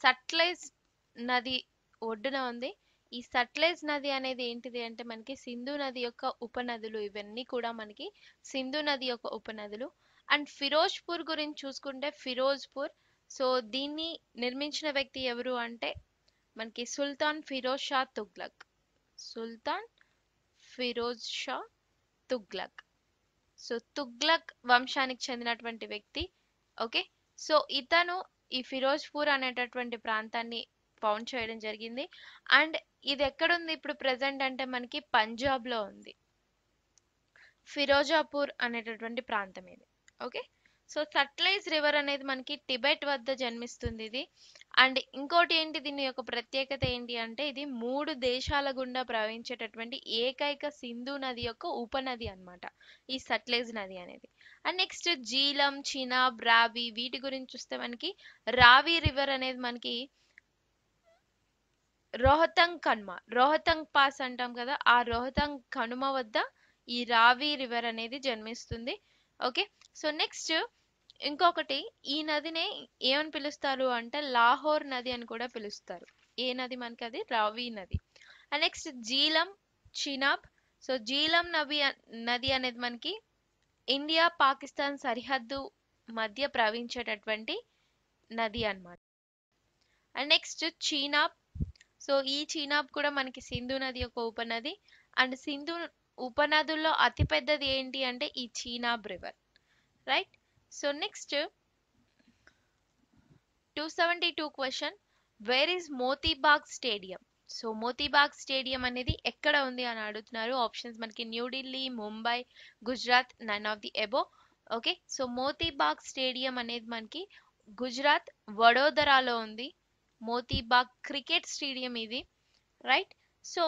సట్లైజ్ నది ఒడ్డున ఉంది ఈ సట్లైజ్ నది అనేది ఏంటిది అంటే మనకి సింధు నది యొక్క ఉపనదులు ఇవన్నీ కూడా మనకి సింధు నది యొక్క ఉపనదులు అండ్ ఫిరోజ్పూర్ గురించి చూసుకుంటే ఫిరోజ్పూర్ సో దీన్ని నిర్మించిన వ్యక్తి ఎవరు అంటే మనకి సుల్తాన్ ఫిరోజ్ షా తుగ్లక్ సుల్తాన్ ఫిరోజ్ షా తుగ్లక్ సో తుగ్లక్ వంశానికి చెందినటువంటి వ్యక్తి ఓకే సో ఇతను ఈ ఫిరోజ్పూర్ అనేటటువంటి ప్రాంతాన్ని ఫౌండ్ చేయడం జరిగింది అండ్ ఇది ఎక్కడుంది ఇప్పుడు ప్రజెంట్ అంటే మనకి పంజాబ్లో ఉంది ఫిరోజాపూర్ అనేటటువంటి ప్రాంతం ఇది ఓకే సో సట్లైజ్ రివర్ అనేది మనకి టిబెట్ వద్ద జన్మిస్తుంది ఇది అండ్ ఇంకోటి ఏంటి దీని యొక్క ప్రత్యేకత ఏంటి అంటే ఇది మూడు దేశాల గుండా ప్రవహించేటటువంటి ఏకైక సింధు నది యొక్క ఉపనది అనమాట ఈ సట్లైజ్ నది అనేది అండ్ నెక్స్ట్ జీలం చినాబ్ రావి వీటి గురించి చూస్తే మనకి రావి రివర్ అనేది మనకి రోహతంగ్ కనుమ రోహతంగ్ పాస్ అంటాం కదా ఆ రోహతంగ్ కనుమ వద్ద ఈ రావి రివర్ అనేది జన్మిస్తుంది ఓకే సో నెక్స్ట్ ఇంకొకటి ఈ నదినే ఏమని పిలుస్తారు అంటే లాహోర్ నది అని కూడా పిలుస్తారు ఏ నది మనకి అది రావి నది నెక్స్ట్ జీలం చినాబ్ సో జీలం నది నది అనేది మనకి ఇండియా పాకిస్తాన్ సరిహద్దు మధ్య ప్రవహించేటటువంటి నది అనమాట అండ్ నెక్స్ట్ చీనాబ్ సో ఈ చీనాబ్ కూడా మనకి సింధు నది యొక్క ఉపనది అండ్ సింధు ఉపనదుల్లో అతిపెద్దది ఏంటి అంటే ఈ Chenab river right so next two seventy two question where is Motibagh stadium so Motibagh stadium అనేది ఎక్కడ ఉంది అని అడుగుతున్నారు ఆప్షన్స్ మనకి New Delhi Mumbai Gujarat none of the above okay so Motibagh stadium అనేది మనకి గుజరాత్ వడోదరాలో ఉంది మోతీబాగ్ క్రికెట్ స్టేడియం ఇది రైట్ సో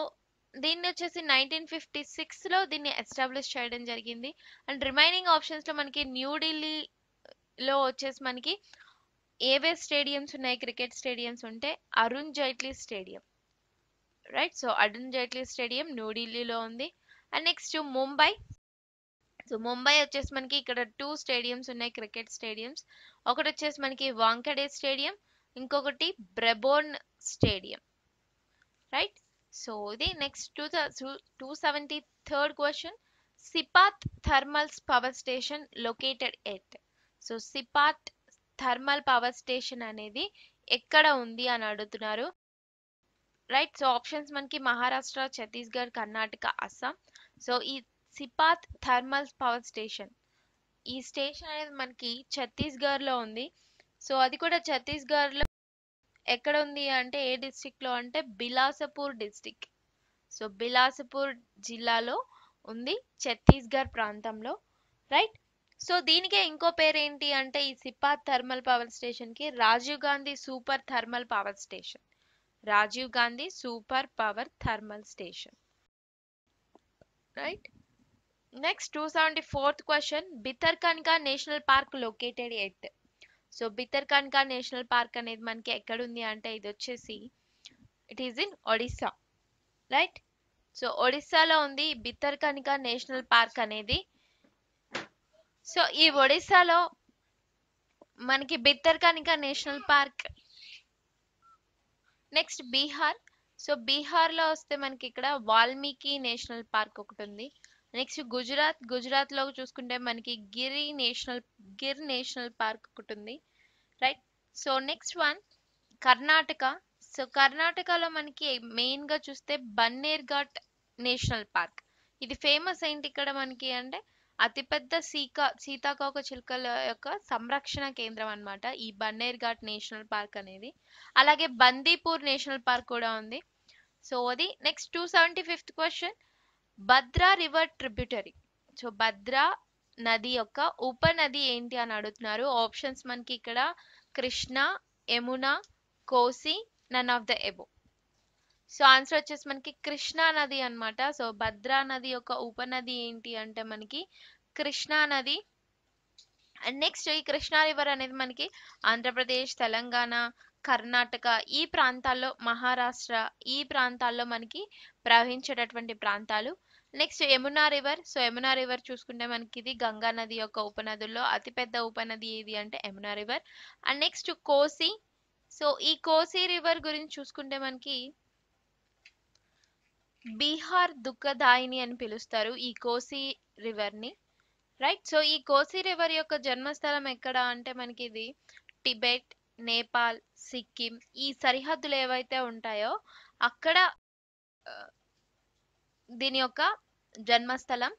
దీన్ని వచ్చేసి నైన్టీన్ ఫిఫ్టీ సిక్స్లో దీన్ని ఎస్టాబ్లిష్ చేయడం జరిగింది అండ్ రిమైనింగ్ ఆప్షన్స్లో మనకి న్యూఢిల్లీలో uh, వచ్చేసి మనకి ఏవే స్టేడియమ్స్ ఉన్నాయి క్రికెట్ స్టేడియమ్స్ ఉంటే Arun Jaitley stadium right so Arun Jaitley stadium న్యూఢిల్లీలో ఉంది and next Mumbai so Mumbai వచ్చేసి మనకి ఇక్కడ టూ స్టేడియంస్ ఉన్నాయి క్రికెట్ స్టేడియంస్ ఒకటి వచ్చేసి మనకి వాంకడే స్టేడియం ఇంకొకటి Brabourne stadium right so So the next two seventy third question Sipat thermals power station located at so Sipat thermal power station అనేది ఎక్కడ ఉంది అని అడుగుతున్నారు రైట్ సో ఆప్షన్స్ మనకి మహారాష్ట్ర ఛత్తీస్గఢ్ కర్ణాటక అస్సాం సో ఈ సిపాత్ థర్మల్స్ పవర్ స్టేషన్ ఈ స్టేషన్ అనేది మనకి ఛత్తీస్గఢ్లో ఉంది సో అది కూడా ఛత్తీస్గఢ్లో ఎక్కడ ఉంది అంటే ఏ డిస్టిక్లో అంటే బిలాసపూర్ డిస్టిక్ సో బిలాసపూర్ జిల్లాలో ఉంది ఛత్తీస్గఢ్ ప్రాంతంలో రైట్ సో దీనికే ఇంకో పేరు ఏంటి అంటే ఈ సిపాత్ థర్మల్ పవర్ స్టేషన్కి Rajiv Gandhi super thermal power station Rajiv Gandhi super power thermal station right next two seventy fourth question Bhitarkanika national park located at so Kanika national park అనేది మనకి ఎక్కడుంది అంటే ఇది వచ్చేసి it is in Odisha right so ఒడిస్సాలో ఉంది కన్కా నేషనల్ పార్క్ అనేది సో ఈ ఒడిస్సాలో మనకి Kanika national park next Bihar so బీహార్లో వస్తే మనకి ఇక్కడ వాల్మీకి నేషనల్ పార్క్ ఒకటి ఉంది నెక్స్ట్ గుజరాత్ గుజరాత్లో చూసుకుంటే మనకి Giri national Gir national park ఒకటి ఉంది right so next one Karnataka so కర్ణాటకలో మనకి మెయిన్గా చూస్తే బన్నేర్ ఘాట్ నేషనల్ పార్క్ ఇది ఫేమస్ ఏంటి ఇక్కడ మనకి అంటే అతిపెద్ద సీకా సీతాకోక చిలుకల యొక్క సంరక్షణ కేంద్రం అనమాట ఈ బన్నేర్ ఘాట్ నేషనల్ పార్క్ అనేది అలాగే బందీపూర్ నేషనల్ పార్క్ కూడా ఉంది సో అది next two seventy fifth question Bhadra river tributary so Bhadra నది యొక్క ఉపనది ఏంటి అని అడుగుతున్నారు ఆప్షన్స్ మనకి ఇక్కడ Krishna Yamuna Kosi none of the above so answer వచ్చేసి మనకి కృష్ణా నది అనమాట సో భద్రా నది యొక్క ఉపనది ఏంటి అంటే మనకి కృష్ణా నది అండ్ నెక్స్ట్ ఈ కృష్ణా రివర్ అనేది మనకి ఆంధ్రప్రదేశ్ తెలంగాణ కర్ణాటక ఈ ప్రాంతాల్లో మహారాష్ట్ర ఈ ప్రాంతాల్లో మనకి ప్రవహించేటటువంటి ప్రాంతాలు next Yamuna river so Yamuna river చూసుకుంటే మనకి ఇది గంగా నది యొక్క ఉపనదుల్లో అతిపెద్ద ఉపనది ఏది అంటే Yamuna river and next Kosi so ఈ కోసి రివర్ గురించి చూసుకుంటే మనకి బీహార్ దుఃఖదాయిని అని పిలుస్తారు ఈ కోసి రివర్ని రైట్ సో ఈ కోసి రివర్ యొక్క జన్మస్థలం ఎక్కడ అంటే మనకి ఇది టిబెట్ నేపాల్ సిక్కిం ఈ సరిహద్దులు ఏవైతే ఉంటాయో అక్కడ దీని యొక్క జన్మస్థలం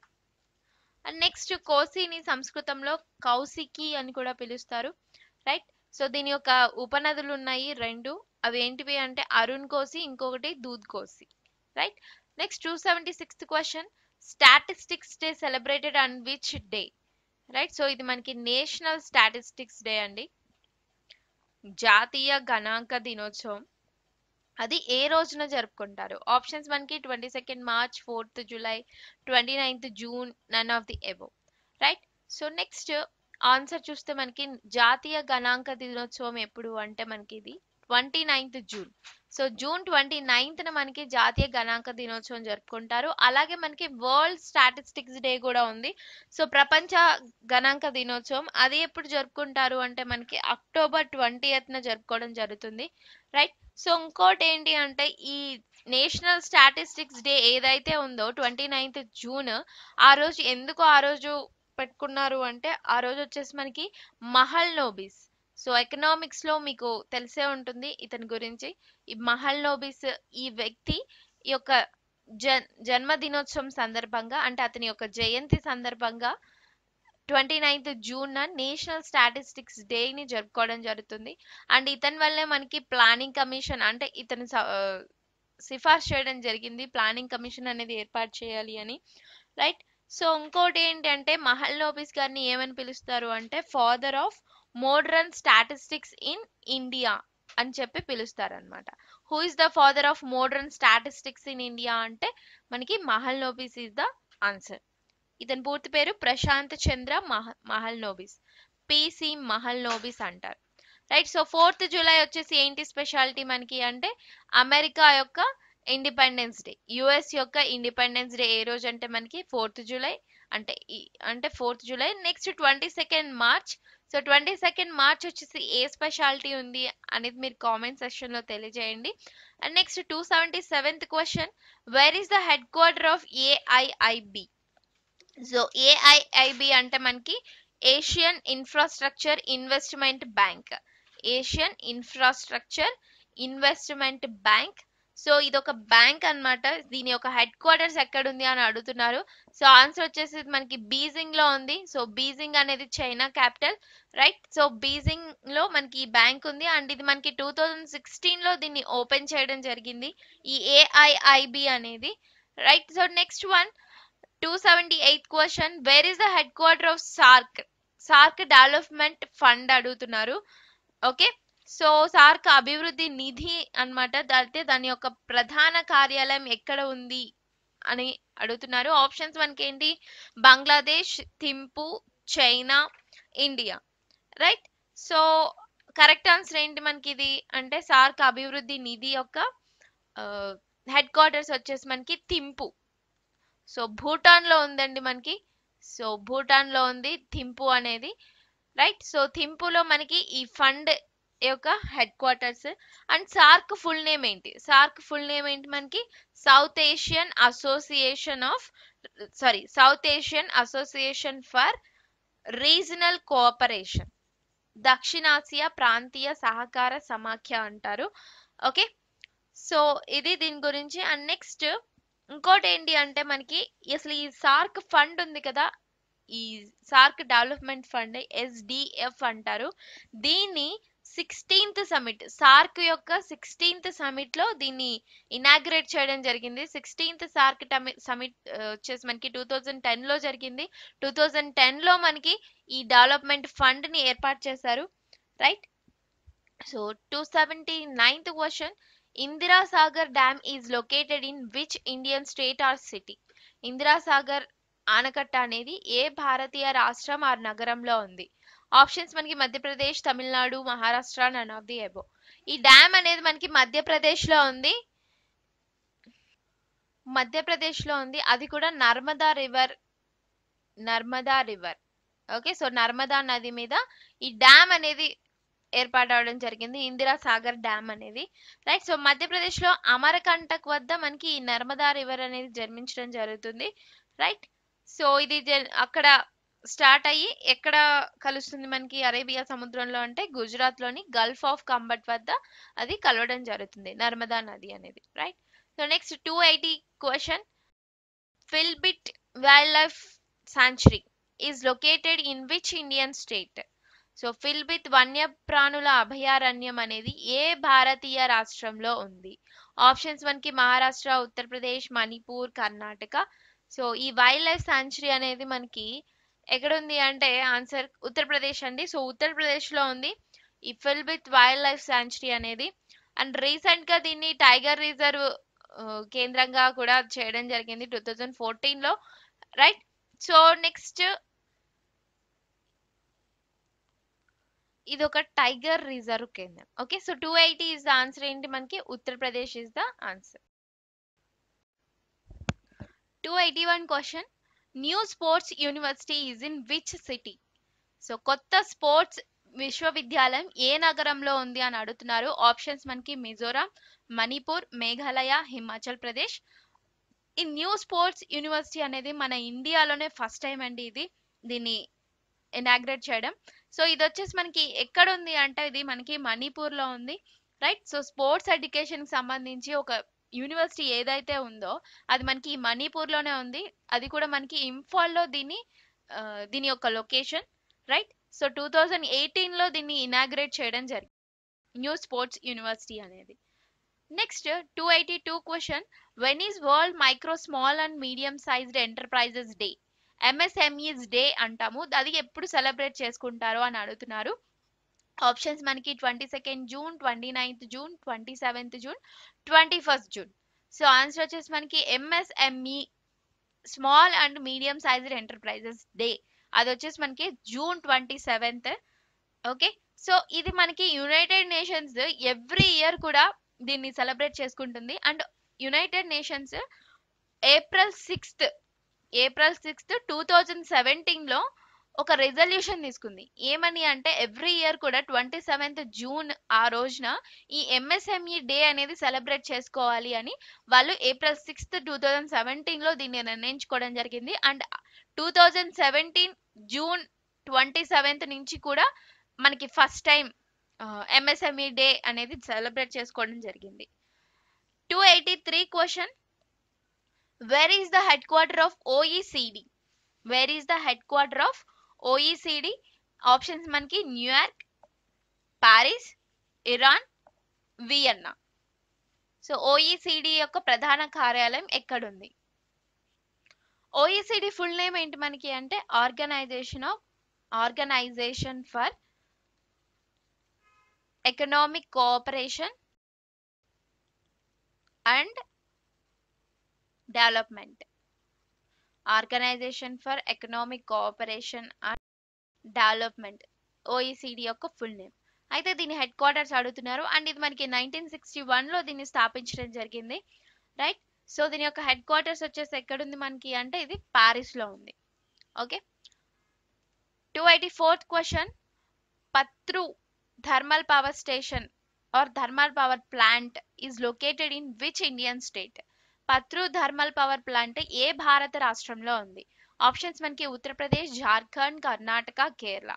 అండ్ నెక్స్ట్ కోసిని సంస్కృతంలో కౌసికి అని కూడా పిలుస్తారు రైట్ సో దీని యొక్క ఉపనదులు ఉన్నాయి రెండు అవి ఏంటివి అంటే అరుణ్ కోసి ఇంకొకటి Dudh Kosi right next two seventy sixth question statistics day celebrated on which day right so ఇది మనకి నేషనల్ స్టాటిస్టిక్స్ డే అండి జాతీయ గణాంక దినోత్సవం అది ఏ రోజున జరుపుకుంటారు ఆప్షన్స్ మనకి twenty second March fourth July twenty ninth June none of the above right so next answer చూస్తే మనకి జాతీయ గణాంక దినోత్సవం ఎప్పుడు అంటే మనకి ఇది twenty ninth June so June twenty నైన్త్న మనకి జాతీయ గణాంక దినోత్సవం జరుపుకుంటారు అలాగే మనకి వరల్డ్ స్టాటిస్టిక్స్ డే కూడా ఉంది సో ప్రపంచ గణాంక దినోత్సవం అది ఎప్పుడు జరుపుకుంటారు అంటే మనకి అక్టోబర్ ట్వంటీ ఎత్న జరుపుకోవడం జరుగుతుంది రైట్ సో ఇంకోటి ఏంటి అంటే ఈ నేషనల్ స్టాటిస్టిక్స్ డే ఏదైతే ఉందో ట్వంటీ నైన్త్ జూన్ ఆ రోజు ఎందుకు ఆ రోజు పెట్టుకున్నారు అంటే ఆ రోజు వచ్చేసి మనకి మహల్ నోబీస్ సో ఎకనామిక్స్లో మీకు తెలిసే ఉంటుంది ఇతని గురించి ఈ మహల్ నోబిస్ ఈ వ్యక్తి ఈ యొక్క జన్ జన్మదినోత్సవం సందర్భంగా అంటే అతని యొక్క జయంతి సందర్భంగా twenty ninth June national statistics డేని జరుపుకోవడం జరుగుతుంది అండ్ ఇతని వల్లే మనకి ప్లానింగ్ కమిషన్ అంటే ఇతను సిఫార్సు చేయడం జరిగింది ప్లానింగ్ కమిషన్ అనేది ఏర్పాటు చేయాలి అని రైట్ సో ఇంకోటి ఏంటంటే మహల్ నోబిస్ గారిని ఏమని పిలుస్తారు అంటే father of modern statistics in India అని చెప్పి పిలుస్తారనమాట who is the father of modern statistics in India అంటే మనకి Mahalanobis is the answer ఇతని పూర్తి పేరు ప్రశాంత్ చంద్ర మహ Mahalanobis P C Mahalanobis అంటారు రైట్ సో ఫోర్త్ జూలై వచ్చేసి ఏంటి స్పెషాలిటీ మనకి అంటే అమెరికా యొక్క ఇండిపెండెన్స్ డే యుఎస్ యొక్క ఇండిపెండెన్స్ డే ఏ రోజు అంటే మనకి ఫోర్త్ జూలై అంటే అంటే fourth July next twenty second March so twenty second March వచ్చేసి ఏ స్పెషాలిటీ ఉంది అనేది మీరు కామెంట్ సెక్షన్లో తెలియజేయండి and next two seventy seventh question where is the head quarter of AIIB so AIIB అంటే మనకి Asian infrastructure investment bank Asian infrastructure investment bank so ఇది ఒక బ్యాంక్ అనమాట దీని యొక్క హెడ్ క్వార్టర్స్ ఎక్కడ ఉంది అని అడుగుతున్నారు సో ఆన్సర్ వచ్చేసి మనకి బీజింగ్ లో ఉంది సో బీజింగ్ అనేది China capital right so Beijing లో మనకి ఈ బ్యాంక్ ఉంది అండ్ ఇది మనకి టూ థౌజండ్ సిక్స్టీన్ లో దీన్ని ఓపెన్ చేయడం జరిగింది ఈ ఏఐఐబి అనేది right so next one two seventy eighth question where is the head quarter of SAARC SAARC development fund అడుగుతున్నారు ఓకే సో సార్క్ అభివృద్ధి నిధి అనమాట అయితే దాని యొక్క ప్రధాన కార్యాలయం ఎక్కడ ఉంది అని అడుగుతున్నారు ఆప్షన్స్ మనకి ఏంటి Bangladesh Thimphu China India right so correct answer ఏంటి మనకి ఇది అంటే సార్క్ అభివృద్ధి నిధి యొక్క హెడ్ క్వార్టర్స్ వచ్చేసి మనకి థింపు సో భూటాన్లో ఉందండి మనకి సో భూటాన్లో ఉంది థింపు అనేది రైట్ సో థింపులో మనకి ఈ ఫండ్ యొక్క head headquarters and SAARC full name ఏంటి సార్క్ ఫుల్ నేమ్ ఏంటి మనకి South Asian Association of sorry South Asian Association for Regional Cooperation దక్షిణాసియా ప్రాంతీయ సహకార సమాఖ్య అంటారు ఓకే సో ఇది దీని గురించి అండ్ నెక్స్ట్ ఇంకోటి ఏంటి అంటే మనకి అసలు ఈ సార్క్ ఫండ్ ఉంది కదా ఈ సార్క్ డెవలప్మెంట్ ఫండ్ ఎస్డిఎఫ్ అంటారు దీన్ని సిక్స్టీన్త్ సమిట్ సార్క్ యొక్క సిక్స్టీన్త్ సమిట్లో దీన్ని ఇనాగ్రేట్ చేయడం జరిగింది సిక్స్టీన్త్ సార్క్ సమిట్ వచ్చేసి మనకి టూ థౌజండ్ టెన్లో జరిగింది టూ థౌజండ్ టెన్లో మనకి ఈ డెవలప్మెంట్ ఫండ్ని ఏర్పాటు చేశారు right so two seventy ninth question Indira Sagar dam is located in which Indian state or city Indira Sagar ఆనకట్ట అనేది ఏ భారతీయ రాష్ట్రం ఆ నగరంలో ఉంది ఆప్షన్స్ మనకి Madhya Pradesh Tamil Nadu Maharashtra none of the above ఈ డ్యామ్ అనేది మనకి మధ్యప్రదేశ్లో ఉంది మధ్యప్రదేశ్లో ఉంది అది కూడా Narmada river Narmada river okay so Narmada నది మీద ఈ డ్యామ్ అనేది ఏర్పాటవడం జరిగింది ఇందిరా సాగర్ డ్యామ్ అనేది రైట్ సో మధ్యప్రదేశ్లో అమరకంటక్ వద్ద మనకి ఈ నర్మదా రివర్ అనేది జన్మించడం జరుగుతుంది రైట్ సో ఇది అక్కడ స్టార్ట్ అయ్యి ఎక్కడ కలుస్తుంది మనకి అరేబియా సముద్రంలో అంటే గుజరాత్ లోని గల్ఫ్ ఆఫ్ కంబట్ వద్ద అది కలవడం జరుగుతుంది నర్మదా నది అనేది right so next two eighty question Pilibhit wild life sanctuary is located in which Indian state so Pilibhit వన్యప్రాణుల అభయారణ్యం అనేది ఏ భారతీయ రాష్ట్రంలో ఉంది ఆప్షన్స్ మనకి మహారాష్ట్ర ఉత్తరప్రదేశ్ మణిపూర్ కర్ణాటక సో ఈ వైల్డ్ లైఫ్ శాంచురీ అనేది మనకి ఎక్కడ ఉంది అంటే ఆన్సర్ ఉత్తరప్రదేశ్ అండి సో ఉత్తరప్రదేశ్లో ఉంది విత్ వైల్డ్ లైఫ్ శాంచురీ అనేది అండ్ రీసెంట్గా దీన్ని టైగర్ రిజర్వ్ కేంద్రంగా కూడా చేయడం జరిగింది టూ థౌజండ్ ఫోర్టీన్లో రైట్ సో నెక్స్ట్ ఇది ఒక టైగర్ రిజర్వ్ కేంద్రం okay so two eighty is the answer ఏంటి మనకి Uttar Pradesh is the answer two eighty one question new sports university is in which city so కొత్త స్పోర్ట్స్ విశ్వవిద్యాలయం ఏ నగరంలో ఉంది అని అడుగుతున్నారు ఆప్షన్స్ మనకి మిజోరాం మణిపూర్ మేఘాలయ హిమాచల్ ప్రదేశ్ ఈ న్యూ స్పోర్ట్స్ యూనివర్సిటీ అనేది మన ఇండియాలోనే ఫస్ట్ టైం అండి ఇది దీన్ని ఇనాగ్రేట్ చేయడం సో ఇది వచ్చేసి మనకి ఎక్కడ ఉంది అంటే ఇది మనకి మణిపూర్లో ఉంది రైట్ సో స్పోర్ట్స్ ఎడ్యుకేషన్కి సంబంధించి ఒక యూనివర్సిటీ ఏదైతే ఉందో అది మనకి మణిపూర్లోనే ఉంది అది కూడా మనకి ఇంఫాల్లో దీని దీని యొక్క location right so two thousand ఎయిటీన్లో దీన్ని ఇనాగ్రేట్ చేయడం జరిగింది న్యూ స్పోర్ట్స్ యూనివర్సిటీ అనేది next two eighty two question when is world micro small and medium sized enterprises day MSMEs day అంటాము అది ఎప్పుడు సెలబ్రేట్ చేసుకుంటారు అని అడుగుతున్నారు ఆప్షన్స్ మనకి twenty second June twenty ninth June twenty seventh June twenty first June so answer వచ్చేసి మనకి MSME small and medium size enterprises day అది వచ్చేసి మనకి June twenty seventh okay so ఇది మనకి యునైటెడ్ నేషన్స్ ఎవ్రీ ఇయర్ కూడా దీన్ని సెలబ్రేట్ చేసుకుంటుంది and United Nations April sixth April sixth two thousand సెవెంటీన్లో లో ఒక రెజల్యూషన్ తీసుకుంది ఏమని అంటే ఎవ్రీ ఇయర్ కూడా ట్వంటీ సెవెంత్ జూన్ ఆ రోజున ఈ ఎంఎస్ఎంఈ డే e అనేది సెలబ్రేట్ చేసుకోవాలి అని వాళ్ళు ఏప్రిల్ సిక్స్త్ టూ థౌజండ్ సెవెంటీన్లో దీన్ని నిర్ణయించుకోవడం జరిగింది and two thousand seventeen June twenty seventh నుంచి కూడా మనకి ఫస్ట్ టైం ఎంఎస్ఎంఈ డే అనేది సెలబ్రేట్ చేసుకోవడం జరిగింది two eighty three question where is the head quarter of OECD where is the head quarter of OECD options e మనకి New York Paris Iran Vienna so OECD యొక్క ప్రధాన కార్యాలయం ఎక్కడుంది OECD full name ఏంటి మనకి అంటే organisation of organisation for economic cooperation and development organisation for economic cooperation and development OECD యొక్క full name అయితే దీని హెడ్ క్వార్టర్స్ అడుగుతున్నారు అండ్ ఇది మనకి నైన్టీన్ సిక్స్టీ వన్లో దీన్ని స్థాపించడం జరిగింది రైట్ సో దీని యొక్క హెడ్ క్వార్టర్స్ వచ్చేసి ఎక్కడుంది మనకి అంటే ఇది ప్యారిస్లో ఉంది okay two eighty fourth question Patratu thermal power station or thermal power plant is located in which Indian state Patratu thermal power plant ఏ భారత రాష్ట్రంలో ఉంది ఆప్షన్స్ మనకి Uttar Pradesh Jharkhand Karnataka Kerala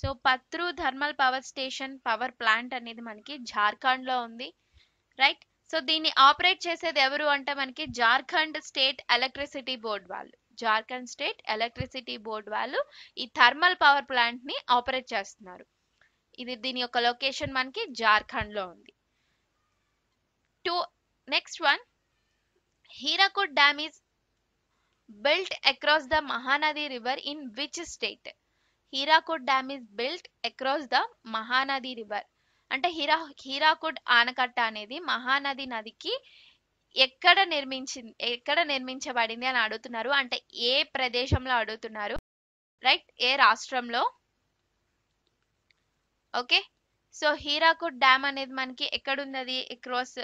so Patratu thermal power station power plant అనేది మనకి జార్ఖండ్లో ఉంది రైట్ సో దీన్ని ఆపరేట్ చేసేది ఎవరు అంటే మనకి జార్ఖండ్ స్టేట్ ఎలక్ట్రిసిటీ బోర్డ్ వాళ్ళు జార్ఖండ్ స్టేట్ ఎలక్ట్రిసిటీ బోర్డ్ వాళ్ళు ఈ థర్మల్ పవర్ ప్లాంట్ని ఆపరేట్ చేస్తున్నారు ఇది దీని యొక్క లొకేషన్ మనకి జార్ఖండ్లో ఉంది two next one Hirakud dam is built across the Mahanadi river in which state Hirakud dam is built across the Mahanadi river అంటే హీరా హీరాకుడ్ ఆనకట్ట అనేది మహానది నదికి ఎక్కడ నిర్మించింది ఎక్కడ నిర్మించబడింది అని అడుగుతున్నారు అంటే ఏ ప్రదేశంలో అడుగుతున్నారు రైట్ ఏ రాష్ట్రంలో ఓకే సో హీరాకుడ్ డ్యామ్ అనేది మనకి ఎక్కడున్నది అక్రాస్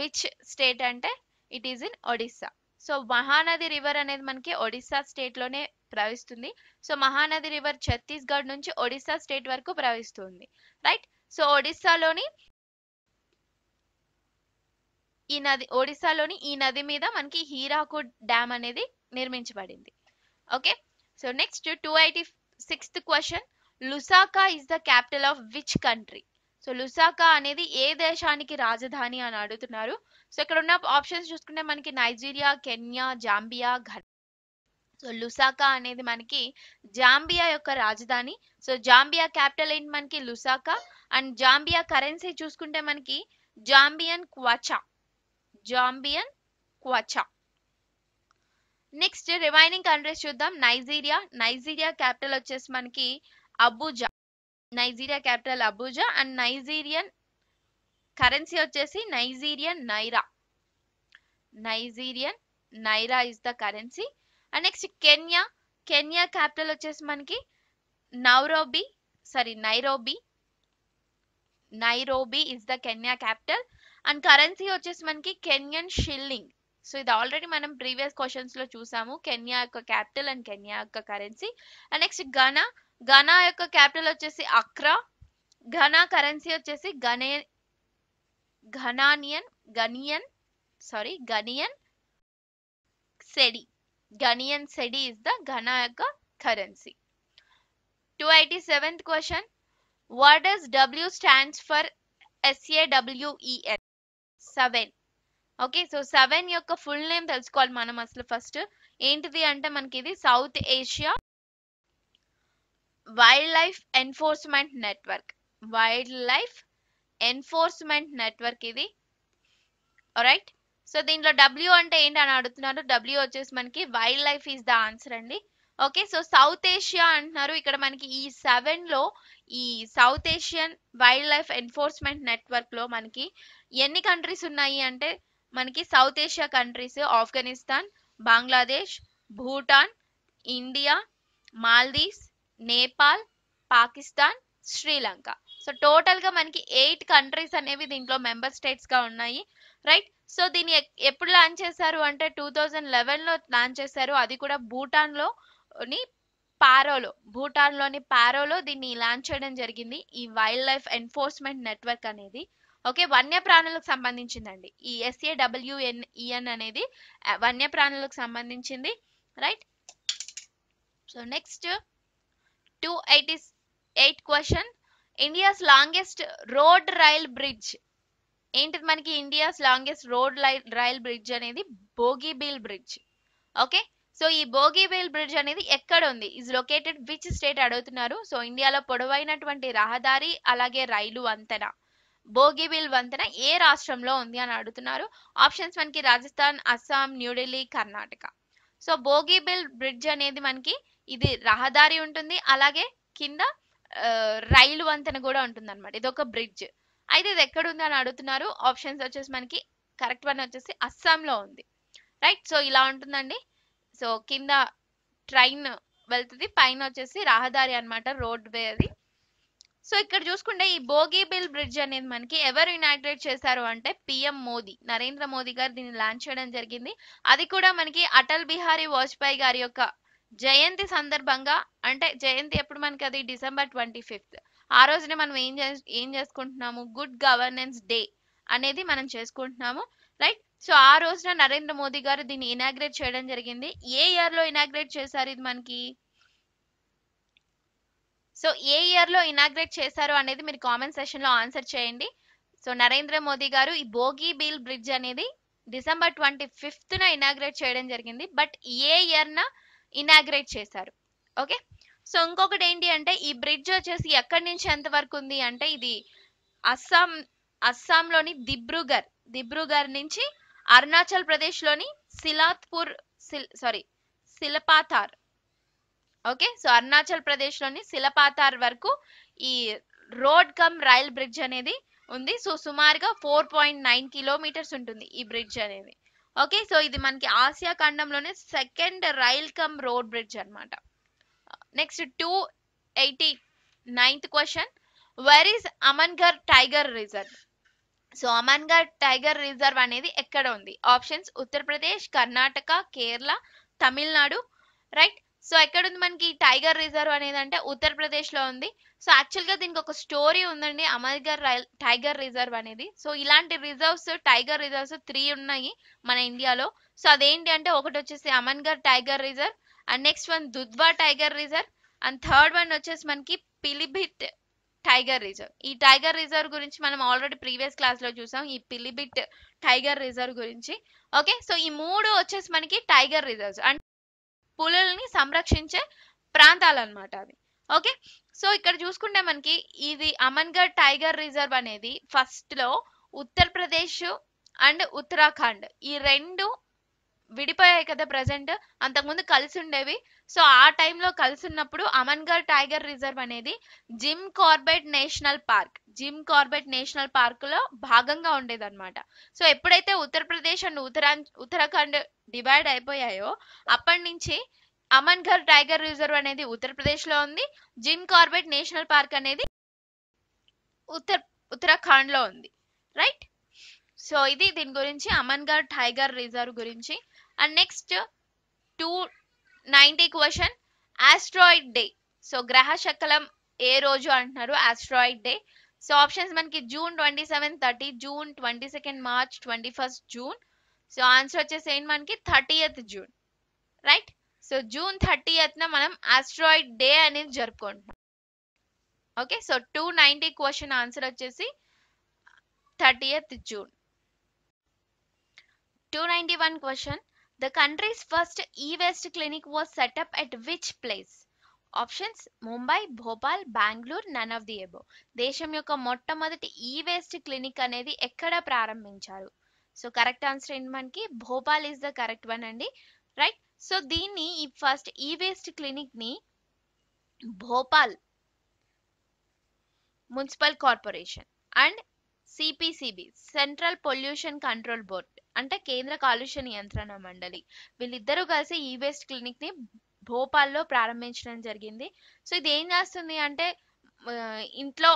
విచ్ స్టేట్ అంటే it is in Odisha so Mahanadi river అనేది మనకి ఒడిస్సా స్టేట్లోనే ప్రవహిస్తుంది సో మహానది రివర్ ఛత్తీస్గఢ్ నుంచి ఒడిస్సా స్టేట్ వరకు ప్రవహిస్తుంది రైట్ సో ఒడిస్సాలోని ఈ నది ఒడిస్సాలోని ఈ నది మీద మనకి హీరాకుడ్ డ్యామ్ అనేది నిర్మించబడింది okay so next two eighty sixth question Lusaka is the capital of which country so Lusaka అనేది ఏ దేశానికి రాజధాని అని అడుగుతున్నారు సో ఇక్కడ ఉన్న ఆప్షన్స్ చూసుకుంటే మనకి Nigeria Kenya Zambia Ghana so Lusaka అనేది మనకి జాంబియా యొక్క రాజధాని సో జాంబియా క్యాపిటల్ ఏంటి మనకి లుసాకా అండ్ జాంబియా కరెన్సీ చూసుకుంటే మనకి Zambian kwacha Zambian kwacha next remaining countries చూద్దాం నైజీరియా నైజీరియా క్యాపిటల్ వచ్చేసి మనకి Abuja Nigeria capital Abuja and Nigerian currency వచ్చేసి Nigerian naira Nigerian naira is the currency and next Kenya Kenya capital వచ్చేసి మనకి Nairobi sorry Nairobi Nairobi is the Kenya capital and currency వచ్చేసి మనకి Kenyan shilling so ఇది already మనం previous questions లో చూసాము Kenya యొక్క క్యాపిటల్ అండ్ కెన్యా యొక్క currency and next Ghana Ghana యొక్క క్యాపిటల్ వచ్చేసి అక్రా ఘనా కరెన్సీ వచ్చేసి గనే Ghanaian Ghanaian sorry Ghanaian cedi Ghanaian cedi is the Ghana యొక్క currency two eighty seventh question what does W stands for SAWEN seven okay so seven యొక్క full name తెలుసుకోవాలి మనం అసలు first ఏంటిది అంటే మనకి ఇది South Asia wildlife enforcement network wildlife enforcement network ఇది రైట్ సో దీంట్లో డబ్ల్యూ అంటే ఏంటి అని అడుగుతున్నారు డబ్ల్యూ వచ్చేసి మనకి wild life is the answer అండి ఓకే సో సౌత్ ఏషియా అంటున్నారు ఇక్కడ మనకి ఈ సెవెన్లో ఈ South Asian wildlife enforcement నెట్వర్క్లో మనకి ఎన్ని కంట్రీస్ ఉన్నాయి అంటే మనకి South Asia countries Afghanistan Bangladesh Bhutan India Maldives Nepal Pakistan Sri Lanka so టోటల్గా మనకి ఎయిట్ కంట్రీస్ అనేవి దీంట్లో మెంబర్ స్టేట్స్గా ఉన్నాయి రైట్ సో దీన్ని ఎప్పుడు లాంచ్ చేశారు అంటే టూ థౌజండ్ లెవెన్లో లాంచ్ చేశారు అది కూడా భూటాన్లోని పారోలో భూటాన్లోని పారోలో దీన్ని లాంచ్ చేయడం జరిగింది ఈ వైల్డ్ లైఫ్ ఎన్ఫోర్స్మెంట్ నెట్వర్క్ అనేది ఓకే వన్యప్రాణులకు సంబంధించిందండి ఈ ఎస్ఏడబ్ల్యూఎన్ఈఎన్ e అనేది వన్యప్రాణులకు సంబంధించింది right so next 288 question India's longest road rail bridge ఏంటిది మనకి India's longest road rail bridge అనేది బోగిబీల్ బ్రిడ్జ్ ఓకే సో ఈ బోగిబీల్ బ్రిడ్జ్ అనేది ఎక్కడ ఉంది ఈజ్ లొకేటెడ్ విచ్ స్టేట్ అడుగుతున్నారు సో ఇండియాలో పొడవైనటువంటి రహదారి అలాగే రైలు వంతెన బోగిబీల్ వంతెన ఏ రాష్ట్రంలో ఉంది అని అడుగుతున్నారు ఆప్షన్స్ మనకి రాజస్థాన్ అస్సాం న్యూఢిల్లీ కర్ణాటక సో బోగిబిల్ బ్రిడ్జ్ అనేది మనకి ఇది రహదారి ఉంటుంది అలాగే కింద రైలు వంతెన కూడా ఉంటుంది అనమాట ఇది ఒక బ్రిడ్జ్ అయితే ఇది ఎక్కడ ఉంది అని అడుగుతున్నారు ఆప్షన్స్ వచ్చేసి మనకి కరెక్ట్ వన్ వచ్చేసి అస్సాంలో ఉంది రైట్ సో ఇలా ఉంటుందండి సో కింద ట్రైన్ వెళ్తుంది పైన వచ్చేసి రహదారి అనమాట రోడ్ వే అది సో ఇక్కడ చూసుకుంటే ఈ బోగీబిల్ బ్రిడ్జ్ అనేది మనకి ఎవరు ఇనాగ్రేట్ చేశారు అంటే పిఎం మోదీ నరేంద్ర మోదీ గారు దీన్ని లాంచ్ చేయడం జరిగింది అది కూడా మనకి అటల్ బిహారీ వాజ్పేయి గారి యొక్క జయంతి సందర్భంగా అంటే జయంతి ఎప్పుడు మనకి అది డిసెంబర్ ట్వంటీ ఫిఫ్త్ ఆ రోజున మనం ఏం ఏం చేసుకుంటున్నాము గుడ్ గవర్నెన్స్ డే అనేది మనం చేసుకుంటున్నాము రైట్ సో ఆ రోజున నరేంద్ర మోదీ గారు దీన్ని ఇనాగ్రేట్ చేయడం జరిగింది ఏ ఇయర్ లో ఇనాగ్రేట్ చేశారు ఇది మనకి సో ఏ ఇయర్ లో ఇనాగ్రేట్ చేశారు అనేది మీరు కామెంట్ సెషన్ లో ఆన్సర్ చేయండి సో నరేంద్ర మోదీ గారు ఈ భోగి బీల్ బ్రిడ్జ్ అనేది డిసెంబర్ ట్వంటీ ఫిఫ్త్న ఇనాగ్రేట్ చేయడం జరిగింది బట్ ఏ ఇయర్న ఇనాగ్రేట్ చేశారు ఓకే సో ఇంకొకటి ఏంటి అంటే ఈ బ్రిడ్జ్ వచ్చేసి ఎక్కడి నుంచి ఎంత వరకు ఉంది అంటే ఇది అస్సాం అస్సాంలోని దిబ్రుగర్ దిబ్రుగర్ నుంచి అరుణాచల్ ప్రదేశ్లోని సిలాత్పూర్ సిల్ sorry Silapathar okay so Arunachal ప్రదేశ్లోని శిలపాతార్ వరకు ఈ రోడ్ కమ్ రైల్ బ్రిడ్జ్ అనేది ఉంది సో సుమారుగా ఫోర్ పాయింట్ నైన్ కిలోమీటర్స్ ఉంటుంది ఈ బ్రిడ్జ్ అనేది ఓకే సో ఇది మనకి ఆసియా ఖండంలోనే second rail cum road bridge అనమాట next two eighty ninth question where is Amangarh tiger reserve so Amangarh tiger reserve అనేది ఎక్కడ ఉంది options Uttar Pradesh Karnataka Kerala Tamil Nadu right so ఎక్కడుంది మనకి టైగర్ రిజర్వ్ అనేది అంటే లో ఉంది సో యాక్చువల్గా దీనికి ఒక స్టోరీ ఉందండి అమెరికర్ టైగర్ రిజర్వ్ అనేది సో ఇలాంటి రిజర్వ్స్ టైగర్ రిజర్వ్స్ త్రీ ఉన్నాయి మన ఇండియాలో సో అదేంటి అంటే ఒకటి వచ్చేసి Amangarh tiger reserve and next one Dudhwa tiger reserve and third one వచ్చేసి మనకి పిలిబిట్ టైగర్ రిజర్వ్ ఈ టైగర్ రిజర్వ్ గురించి మనం ఆల్రెడీ ప్రీవియస్ క్లాస్లో చూసాం ఈ పిలిబిట్ టైగర్ రిజర్వ్ గురించి ఓకే సో ఈ మూడు వచ్చేసి మనకి టైగర్ రిజర్వ్స్ అండ్ పులుల్ని సంరక్షించే ప్రాంతాలు అనమాట అవి ఓకే సో ఇక్కడ చూసుకుంటే మనకి ఇది అమన్గఢ్ టైగర్ రిజర్వ్ అనేది ఫస్ట్లో ఉత్తరప్రదేశ్ అండ్ ఉత్తరాఖండ్ ఈ రెండు విడిపోయాయి కదా ప్రజెంట్ అంతకుముందు కలిసి ఉండేవి సో ఆ టైంలో కలిసి ఉన్నప్పుడు అమన్గర్ టైగర్ రిజర్వ్ అనేది Jim Corbett National Park Jim Corbett National Park లో భాగంగా ఉండేదన్నమాట సో ఎప్పుడైతే ఉత్తరప్రదేశ్ అండ్ ఉత్తరా ఉత్తరాఖండ్ డివైడ్ అయిపోయాయో అప్పటి నుంచి అమన్ఘర్ టైగర్ రిజర్వ్ అనేది ఉత్తరప్రదేశ్ లో ఉంది జిమ్ కార్బెట్ నేషనల్ పార్క్ అనేది ఉత్తర ఉత్తరాఖండ్ లో ఉంది రైట్ సో ఇది దీని గురించి అమన్ఘర్ టైగర్ రిజర్వ్ గురించి and next two ninety question asteroid day so గ్రహ శకలం ఏ రోజు అంటున్నారు ఆస్ట్రాయిడ్ డే సో ఆప్షన్స్ మనకి June twenty seven thirty June twenty second March twenty first June so answer వచ్చేసి ఏంటి మనకి thirtieth June right so June థర్టీయత్న మనం ఆస్ట్రాయిడ్ డే అనేది జరుపుకుంటున్నాం okay so two ninety question answer వచ్చేసి thirtieth June two ninety one question the countries first e-waste clinic was set up at which options Mumbai Bhopal Bengaluru none of the above దేశం యొక్క మొట్టమొదటి ఈ waste clinic అనేది ఎక్కడ ప్రారంభించారు సో కరెక్ట్ ఆన్సర్ ఏంటి మనకి Bhopal is the correct one అండి రైట్ సో దీన్ని ఈ ఫస్ట్ ఈ వేస్ట్ క్లినిక్ని Bhopal municipal corporation and CPCB central pollution control board అంటే కేంద్ర కాలుష్య నియంత్రణ మండలి వీళ్ళిద్దరూ కలిసి ఈ వేస్ట్ క్లినిక్ని భోపాల్లో ప్రారంభించడం జరిగింది సో ఇది ఏం చేస్తుంది అంటే ఇంట్లో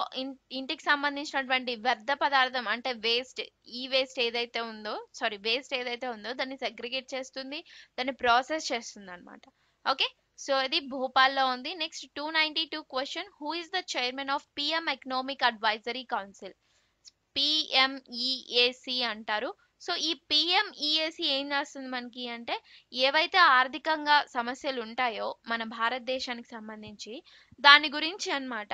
ఇంటికి సంబంధించినటువంటి వ్యర్థ పదార్థం అంటే వేస్ట్ ఈ వేస్ట్ ఏదైతే ఉందో సారీ వేస్ట్ ఏదైతే ఉందో దాన్ని సెగ్రిగేట్ చేస్తుంది దాన్ని ప్రాసెస్ చేస్తుంది అనమాట ఓకే సో ఇది భోపాల్లో ఉంది next two ninety two question who is the chairman of PM economic advisory council PMEAC e అంటారు సో ఈ పిఎంఈఏసి e ఏం చేస్తుంది మనకి అంటే ఏవైతే ఆర్థికంగా సమస్యలు ఉంటాయో మన భారతదేశానికి సంబంధించి దాని గురించి అనమాట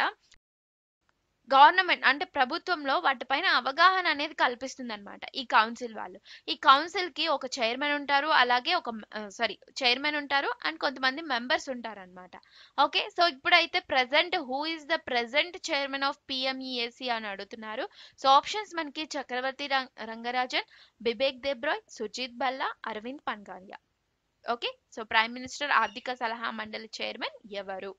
గవర్నమెంట్ అంటే ప్రభుత్వంలో వాటిపైన అవగాహన అనేది కల్పిస్తుంది అనమాట ఈ కౌన్సిల్ వాళ్ళు ఈ కౌన్సిల్ కి ఒక చైర్మన్ ఉంటారు అలాగే ఒక సారీ చైర్మన్ ఉంటారు అండ్ కొంతమంది మెంబర్స్ ఉంటారు అనమాట ఓకే సో ఇప్పుడైతే present who is the present chairman of PMEAC అని అడుగుతున్నారు సో ఆప్షన్స్ మనకి Chakravarthy Rangarajan Bibek Debroy Sujit Bhalla Arvind Panagariya okay so prime minister ఆర్థిక సలహా మండలి చైర్మన్ ఎవరు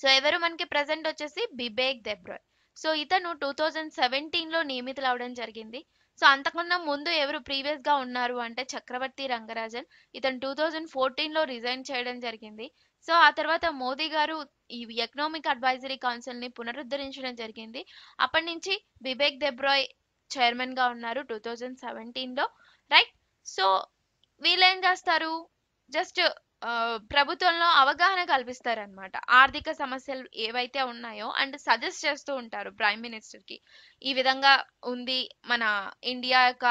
సో ఎవరు మనకి ప్రజెంట్ వచ్చేసి బిబేక్ దెబ్రాయ్ సో ఇతను టూ థౌజండ్ సెవెంటీన్లో నియమితులు అవడం జరిగింది సో అంతకన్నా ముందు ఎవరు ప్రీవియస్గా ఉన్నారు అంటే చక్రవర్తి రంగరాజన్ ఇతను టూ థౌజండ్ ఫోర్టీన్లో రిజైన్ చేయడం జరిగింది సో ఆ తర్వాత మోదీ గారు ఈ ఎకనామిక్ అడ్వైజరీ కౌన్సిల్ని పునరుద్ధరించడం జరిగింది అప్పటి నుంచి బిబేక్ దెబ్రాయ్ చైర్మన్గా ఉన్నారు టూ థౌజండ్ సెవెంటీన్లో రైట్ సో వీళ్ళేం చేస్తారు జస్ట్ ప్రభుత్వంలో అవగాహన కల్పిస్తారనమాట ఆర్థిక సమస్యలు ఏవైతే ఉన్నాయో అండ్ సజెస్ట్ చేస్తూ ఉంటారు ప్రైమ్ మినిస్టర్కి ఈ విధంగా ఉంది మన ఇండియా యొక్క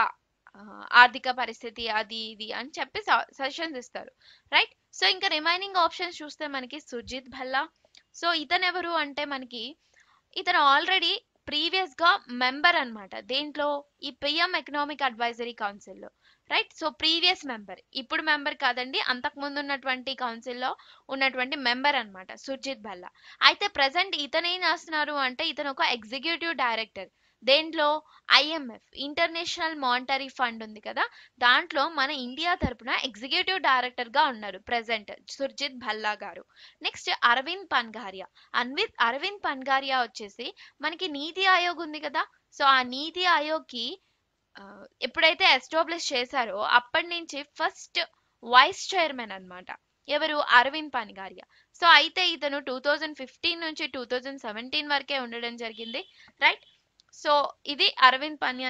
ఆర్థిక పరిస్థితి అది ఇది అని చెప్పి సజెషన్స్ ఇస్తారు రైట్ సో ఇంకా రిమైనింగ్ ఆప్షన్స్ చూస్తే మనకి సుజిత్ భల్లా సో ఇతను ఎవరు అంటే మనకి ఇతను ఆల్రెడీ ప్రీవియస్గా మెంబర్ అనమాట దేంట్లో ఈ పిఎం ఎకనామిక్ అడ్వైజరీ కౌన్సిల్లో రైట్ సో ప్రీవియస్ మెంబర్ ఇప్పుడు మెంబర్ కాదండి అంతకుముందు ఉన్నటువంటి కౌన్సిల్లో ఉన్నటువంటి మెంబర్ అనమాట సుర్జిత్ భల్లా అయితే ప్రజెంట్ ఇతనేం చేస్తున్నారు అంటే ఇతను ఒక ఎగ్జిక్యూటివ్ డైరెక్టర్ దేంట్లో ఐఎంఎఫ్ ఇంటర్నేషనల్ మానిటరీ ఫండ్ ఉంది కదా దాంట్లో మన ఇండియా తరపున ఎగ్జిక్యూటివ్ డైరెక్టర్గా ఉన్నారు ప్రజెంట్ సుర్జిత్ భల్లా గారు నెక్స్ట్ అరవింద్ పన్గారియా అన్విత్ అరవింద్ పన్గారియా వచ్చేసి మనకి నీతి ఆయోగ్ ఉంది కదా సో ఆ నీతి ఆయోగ్కి ఎప్పుడైతే ఎస్టాబ్లిష్ చేశారో అప్పటి నుంచి ఫస్ట్ వైస్ చైర్మన్ అనమాట ఎవరు అరవింద్ పానిగారియా సో అయితే ఇతను టూ థౌజండ్ ఫిఫ్టీన్ నుంచి టూ థౌజండ్ సెవెంటీన్ వరకే ఉండడం జరిగింది రైట్ సో ఇది అరవింద్ పని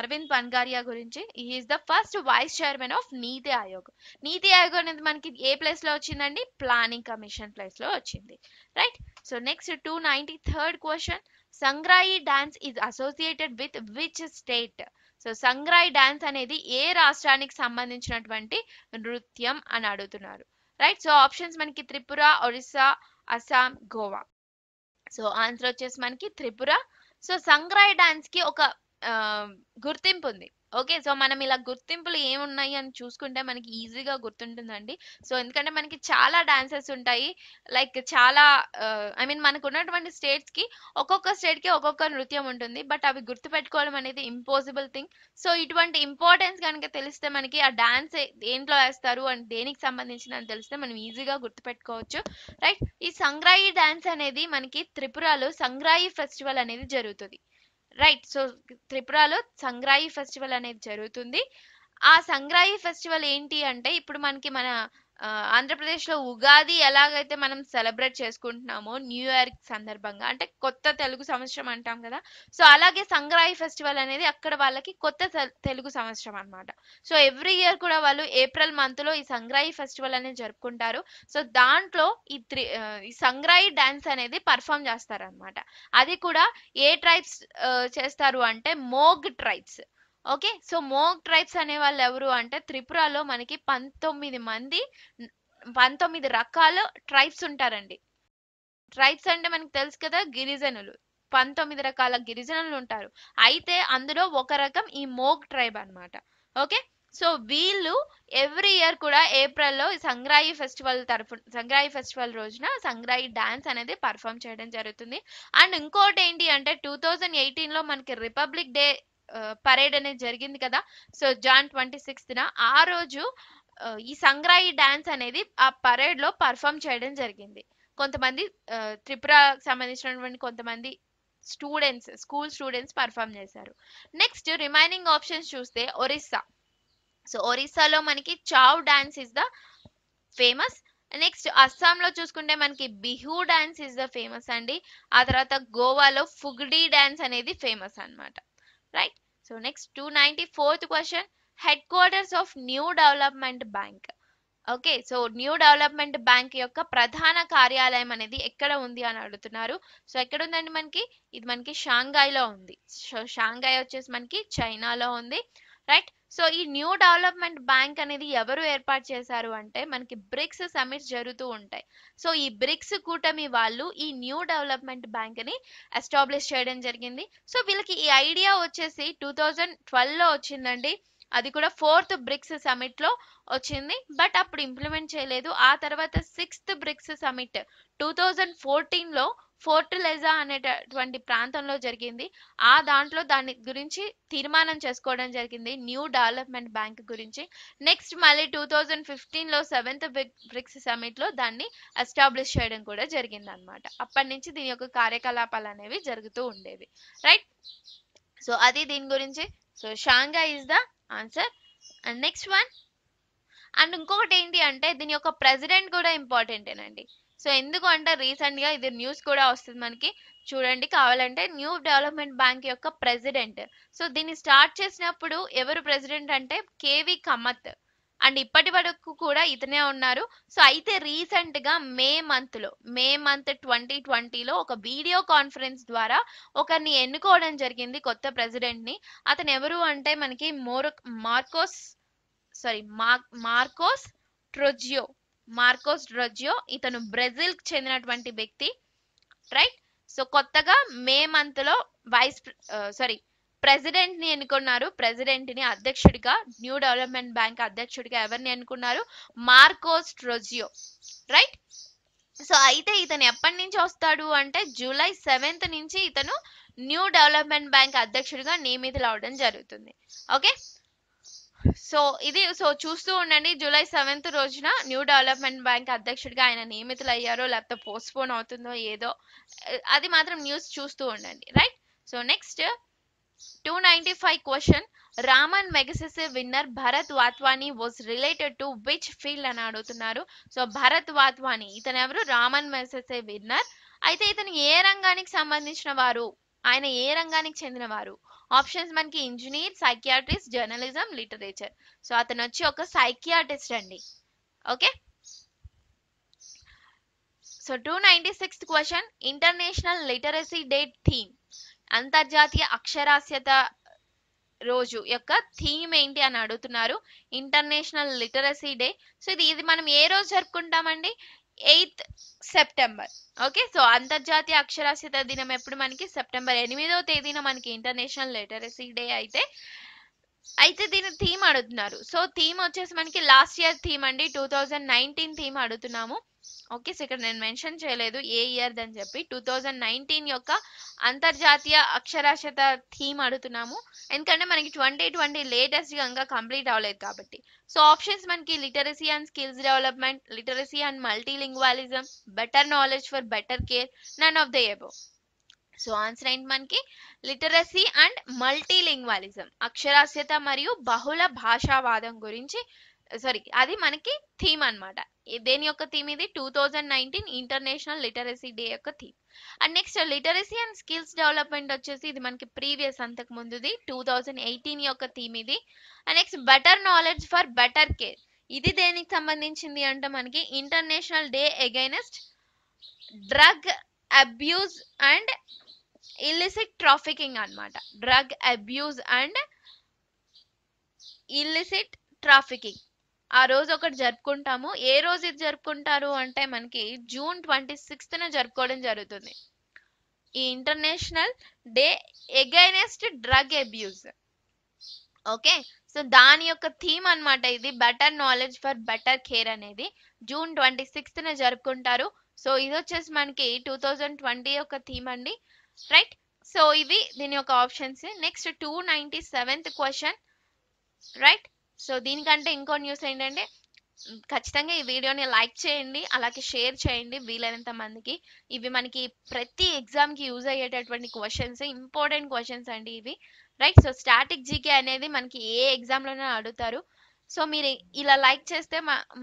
అరవింద్ పన్గారియా గురించి is the first vice chairman of NITI Aayog నీతి ఆయోగ్ అనేది మనకి ఏ ప్లేస్లో వచ్చిందండి ప్లానింగ్ కమిషన్ ప్లేస్లో వచ్చింది right so next two ninety third question Sangrai dance is associated with which state so Sangrai dance అనేది ఏ రాష్ట్రానికి సంబంధించినటువంటి నృత్యం అని అడుగుతున్నారు రైట్ సో ఆప్షన్స్ మనకి త్రిపుర ఒరిస్సా అస్సాం గోవా సో ఆన్సర్ వచ్చేసి మనకి త్రిపుర సో సంగ్రాయ్ డాన్స్ కి ఒక గుర్తింపు ఉంది ఓకే సో మనం ఇలా గుర్తింపులు ఏమున్నాయి అని చూసుకుంటే మనకి ఈజీగా గుర్తుంటుందండి సో ఎందుకంటే మనకి చాలా డాన్సెస్ ఉంటాయి లైక్ చాలా ఐ మీన్ మనకు ఉన్నటువంటి స్టేట్స్కి ఒక్కొక్క స్టేట్కి ఒక్కొక్క నృత్యం ఉంటుంది బట్ అవి గుర్తుపెట్టుకోవడం అనేది ఇంపాసిబుల్ థింగ్ సో ఇటువంటి ఇంపార్టెన్స్ కనుక తెలిస్తే మనకి ఆ డాన్స్ దేంట్లో వేస్తారు అండ్ దేనికి సంబంధించిన అని తెలిస్తే మనం ఈజీగా గుర్తుపెట్టుకోవచ్చు రైట్ ఈ సంగ్రాయి డాన్స్ అనేది మనకి త్రిపురలో సంగ్రాయి ఫెస్టివల్ అనేది జరుగుతుంది రైట్ సో త్రిపురలో సంగ్రాయి ఫెస్టివల్ అనేది జరుగుతుంది ఆ సంగ్రాయి ఫెస్టివల్ ఏంటి అంటే ఇప్పుడు మనకి మన ఆంధ్రప్రదేశ్లో ఉగాది ఎలాగైతే మనం సెలబ్రేట్ చేసుకుంటున్నామో న్యూ ఇయర్ సందర్భంగా అంటే కొత్త తెలుగు సంవత్సరం అంటాం కదా సో అలాగే సంగ్రాయి ఫెస్టివల్ అనేది అక్కడ వాళ్ళకి కొత్త తెలుగు సంవత్సరం అనమాట సో ఎవ్రీ ఇయర్ కూడా వాళ్ళు ఏప్రిల్ మంత్లో ఈ సంగ్రాయి ఫెస్టివల్ అనేది జరుపుకుంటారు సో దాంట్లో ఈ త్రి ఈ సంగ్రాయి డ్యాన్స్ అనేది పర్ఫామ్ చేస్తారనమాట అది కూడా ఏ ట్రైబ్స్ చేస్తారు అంటే Mog tribes okay so Mog tribes అనే వాళ్ళు ఎవరు అంటే త్రిపురలో మనకి పంతొమ్మిది మంది పంతొమ్మిది రకాల ట్రైబ్స్ ఉంటారండి ట్రైబ్స్ అంటే మనకు తెలుసు కదా గిరిజనులు పంతొమ్మిది రకాల గిరిజనులు ఉంటారు అయితే అందులో ఒక రకం ఈ మోగ్ ట్రైబ్ అనమాట ఓకే సో వీళ్ళు ఎవ్రీ ఇయర్ కూడా ఏప్రిల్లో సంగ్రాయి ఫెస్టివల్ తరఫు సంగ్రాయి ఫెస్టివల్ రోజున సంగ్రాయి డ్యాన్స్ అనేది పర్ఫామ్ చేయడం జరుగుతుంది అండ్ ఇంకోటి ఏంటి అంటే టూ థౌజండ్ ఎయిటీన్లో మనకి రిపబ్లిక్ డే పరేడ్ అనేది జరిగింది కదా సో జాన్ ట్వంటీ సిక్స్త్న ఆ రోజు ఈ సంగ్రాయి డాన్స్ అనేది ఆ పరేడ్ లో పర్ఫామ్ చేయడం జరిగింది కొంతమంది త్రిపురకు సంబంధించినటువంటి కొంతమంది స్టూడెంట్స్ స్కూల్ స్టూడెంట్స్ పర్ఫామ్ చేశారు నెక్స్ట్ రిమైనింగ్ ఆప్షన్స్ చూస్తే ఒరిస్సా సో ఒరిస్సాలో మనకి Chhau dance is the famous next అస్సాంలో చూసుకుంటే మనకి Bihu dance is the famous అండి ఆ తర్వాత గోవాలో ఫుగ్డీ డాన్స్ అనేది ఫేమస్ అనమాట right so next two ninety fourth question head quarters of new development bank okay so new development bank యొక్క ప్రధాన కార్యాలయం అనేది ఎక్కడ ఉంది అని అడుగుతున్నారు సో ఎక్కడ ఉందండి మనకి ఇది మనకి షాంఘాయ్లో ఉంది సో షాంఘాయ్ వచ్చేసి మనకి చైనాలో ఉంది రైట్ సో ఈ న్యూ డెవలప్మెంట్ బ్యాంక్ అనేది ఎవరు ఏర్పాటు చేశారు అంటే మనకి బ్రిక్స్ సమిట్ జరుగుతూ ఉంటాయి సో ఈ బ్రిక్స్ కూటమి వాళ్ళు ఈ న్యూ డెవలప్మెంట్ బ్యాంక్ ని ఎస్టాబ్లిష్ చేయడం జరిగింది సో వీళ్ళకి ఈ ఐడియా వచ్చేసి టూ థౌజండ్ ట్వెల్వ్లో వచ్చిందండి అది కూడా ఫోర్త్ బ్రిక్స్ సమిట్ లో వచ్చింది బట్ అప్పుడు ఇంప్లిమెంట్ చేయలేదు ఆ తర్వాత sixth BRICS summit two thousand ఫోర్టీన్లో లో ఫోర్టలైజా అనేటటువంటి ప్రాంతంలో జరిగింది ఆ దాంట్లో దాని గురించి తీర్మానం చేసుకోవడం జరిగింది న్యూ డెవలప్మెంట్ బ్యాంక్ గురించి నెక్స్ట్ మళ్ళీ టూ థౌజండ్ ఫిఫ్టీన్లో సెవెంత్ బ్రిక్స్ సమిట్లో దాన్ని ఎస్టాబ్లిష్ చేయడం కూడా జరిగింది అనమాట అప్పటి నుంచి దీని యొక్క కార్యకలాపాలు అనేవి జరుగుతూ ఉండేవి రైట్ సో అది దీని గురించి so Shanghai is the answer and next one and ఇంకొకటి ఏంటి అంటే దీని యొక్క ప్రెసిడెంట్ కూడా ఇంపార్టెంటేనండి సో ఎందుకు అంటే రీసెంట్గా ఇది న్యూస్ కూడా వస్తుంది మనకి చూడండి కావాలంటే న్యూ డెవలప్మెంట్ బ్యాంక్ యొక్క ప్రెసిడెంట్ సో దీన్ని స్టార్ట్ చేసినప్పుడు ఎవరు ప్రెసిడెంట్ అంటే కేవి కమత్ అండ్ ఇప్పటి వరకు కూడా ఇతనే ఉన్నారు సో అయితే రీసెంట్ గా మే మంత్ లో మే మంత్ ట్వంటీ ట్వంటీలో ఒక వీడియో కాన్ఫరెన్స్ ద్వారా ఒకరిని ఎన్నుకోవడం జరిగింది కొత్త ప్రెసిడెంట్ ని అతను ఎవరు అంటే మనకి more Marcos sorry Marcos Troyjo Marcos Troyjo ఇతను బ్రెజిల్ చెందినటువంటి వ్యక్తి రైట్ సో కొత్తగా మే మంత్ లో వైస్ సారీ ప్రెసిడెంట్ ని ఎన్నుకున్నారు ప్రెసిడెంట్ ని అధ్యక్షుడిగా న్యూ డెవలప్మెంట్ బ్యాంక్ అధ్యక్షుడిగా ఎవరిని ఎన్నుకున్నారు మార్కోస్ ట్రోజియో రైట్ సో అయితే ఇతను ఎప్పటి నుంచి వస్తాడు అంటే జూలై సెవెంత్ నుంచి ఇతను న్యూ డెవలప్మెంట్ బ్యాంక్ అధ్యక్షుడిగా నియమితులు అవడం జరుగుతుంది ఓకే సో ఇది సో చూస్తూ ఉండండి జూలై సెవెంత్ రోజున న్యూ డెవలప్మెంట్ బ్యాంక్ అధ్యక్షుడిగా ఆయన నియమితులు అయ్యారో లేకపోతే పోస్ట్పోన్ అవుతుందో ఏదో అది మాత్రం న్యూస్ చూస్తూ ఉండండి right so next two ninety five question Ramon Magsaysay winner Bharat Vatwani was related to which field అని అడుగుతున్నారు సో భరత్ వాత్వాని ఇతను ఎవరు రామన్ మెగసెసే విన్నర్ అయితే ఇతను ఏ రంగానికి సంబంధించిన వారు ఆయన ఏ రంగానికి చెందినవారు ఆప్షన్స్ మనకి engineer psychiatrist journalism literature so అతను వచ్చి ఒక సైకియాట్రిస్ట్ అండి okay so two ninety sixth question international literacy day theme అంతర్జాతీయ అక్షరాస్యత రోజు యొక్క థీమ్ ఏంటి అని అడుగుతున్నారు ఇంటర్నేషనల్ లిటరసీ డే సో ఇది ఇది మనం ఏ రోజు జరుపుకుంటామండి ఎయిత్ సెప్టెంబర్ ఓకే సో అంతర్జాతీయ అక్షరాస్యత దినం ఎప్పుడు మనకి సెప్టెంబర్ ఎనిమిదవ తేదీన మనకి ఇంటర్నేషనల్ లిటరసీ డే అయితే అయితే దీని థీమ్ అడుగుతున్నారు సో థీమ్ వచ్చేసి మనకి లాస్ట్ ఇయర్ థీమ్ అండి టూ థౌజండ్ నైన్టీన్ థీమ్ అడుగుతున్నాము ఓకే ఇక్కడ నేను మెన్షన్ చేయలేదు ఏ ఇయర్ అని చెప్పి టూ థౌజండ్ నైన్టీన్ యొక్క అంతర్జాతీయ అక్షరాస్యత థీమ్ అడుగుతున్నాము ఎందుకంటే మనకి ట్వంటీ ట్వంటీ లేటెస్ట్గా ఇంకా కంప్లీట్ అవ్వలేదు కాబట్టి సో ఆప్షన్స్ మనకి literacy and skills development literacy and multilingualism better knowledge for better care none of the above so answer ఏంటి మనకి లిటరసీ అండ్ మల్టీలింగ్వాలిజం అక్షరాస్యత మరియు బహుళ భాషావాదం గురించి సారీ అది మనకి థీమ్ అనమాట దేని యొక్క థీమ్ ఇది two thousand nineteen international literacy day యొక్క theme and next literacy and skills development వచ్చేసి ఇది మనకి ప్రీవియస్ అంతకు ముందుది టూ థౌజండ్ ఎయిటీన్ యొక్క థీమ్ ఇది and next better knowledge for better care ఇది దేనికి సంబంధించింది అంటే మనకి international day against drug abuse and illicit trafficking అనమాట drug abuse and illicit trafficking ఆ రోజు ఒకటి జరుపుకుంటాము ఏ రోజు ఇది జరుపుకుంటారు అంటే మనకి జూన్ ట్వంటీ సిక్స్త్న జరుపుకోవడం జరుగుతుంది ఈ international day against drug abuse okay so దాని యొక్క థీమ్ అనమాట ఇది better knowledge for better care అనేది జూన్ ట్వంటీ సిక్స్త్న జరుపుకుంటారు సో ఇది వచ్చేసి మనకి టూ థౌజండ్ ట్వంటీ యొక్క థీమ్ అండి రైట్ సో ఇవి దీని యొక్క options next two ninety seventh question right so దీనికంటే ఇంకో న్యూస్ ఏంటంటే ఖచ్చితంగా ఈ వీడియోని లైక్ చేయండి అలాగే షేర్ చేయండి వీలైనంత మందికి ఇవి మనకి ప్రతి ఎగ్జామ్కి యూజ్ అయ్యేటటువంటి క్వశ్చన్స్ ఇంపార్టెంట్ క్వశ్చన్స్ అండి ఇవి రైట్ సో స్టాటిక్ జీకే అనేది మనకి ఏ ఎగ్జామ్లోనే అడుగుతారు సో మీరు ఇలా లైక్ చేస్తే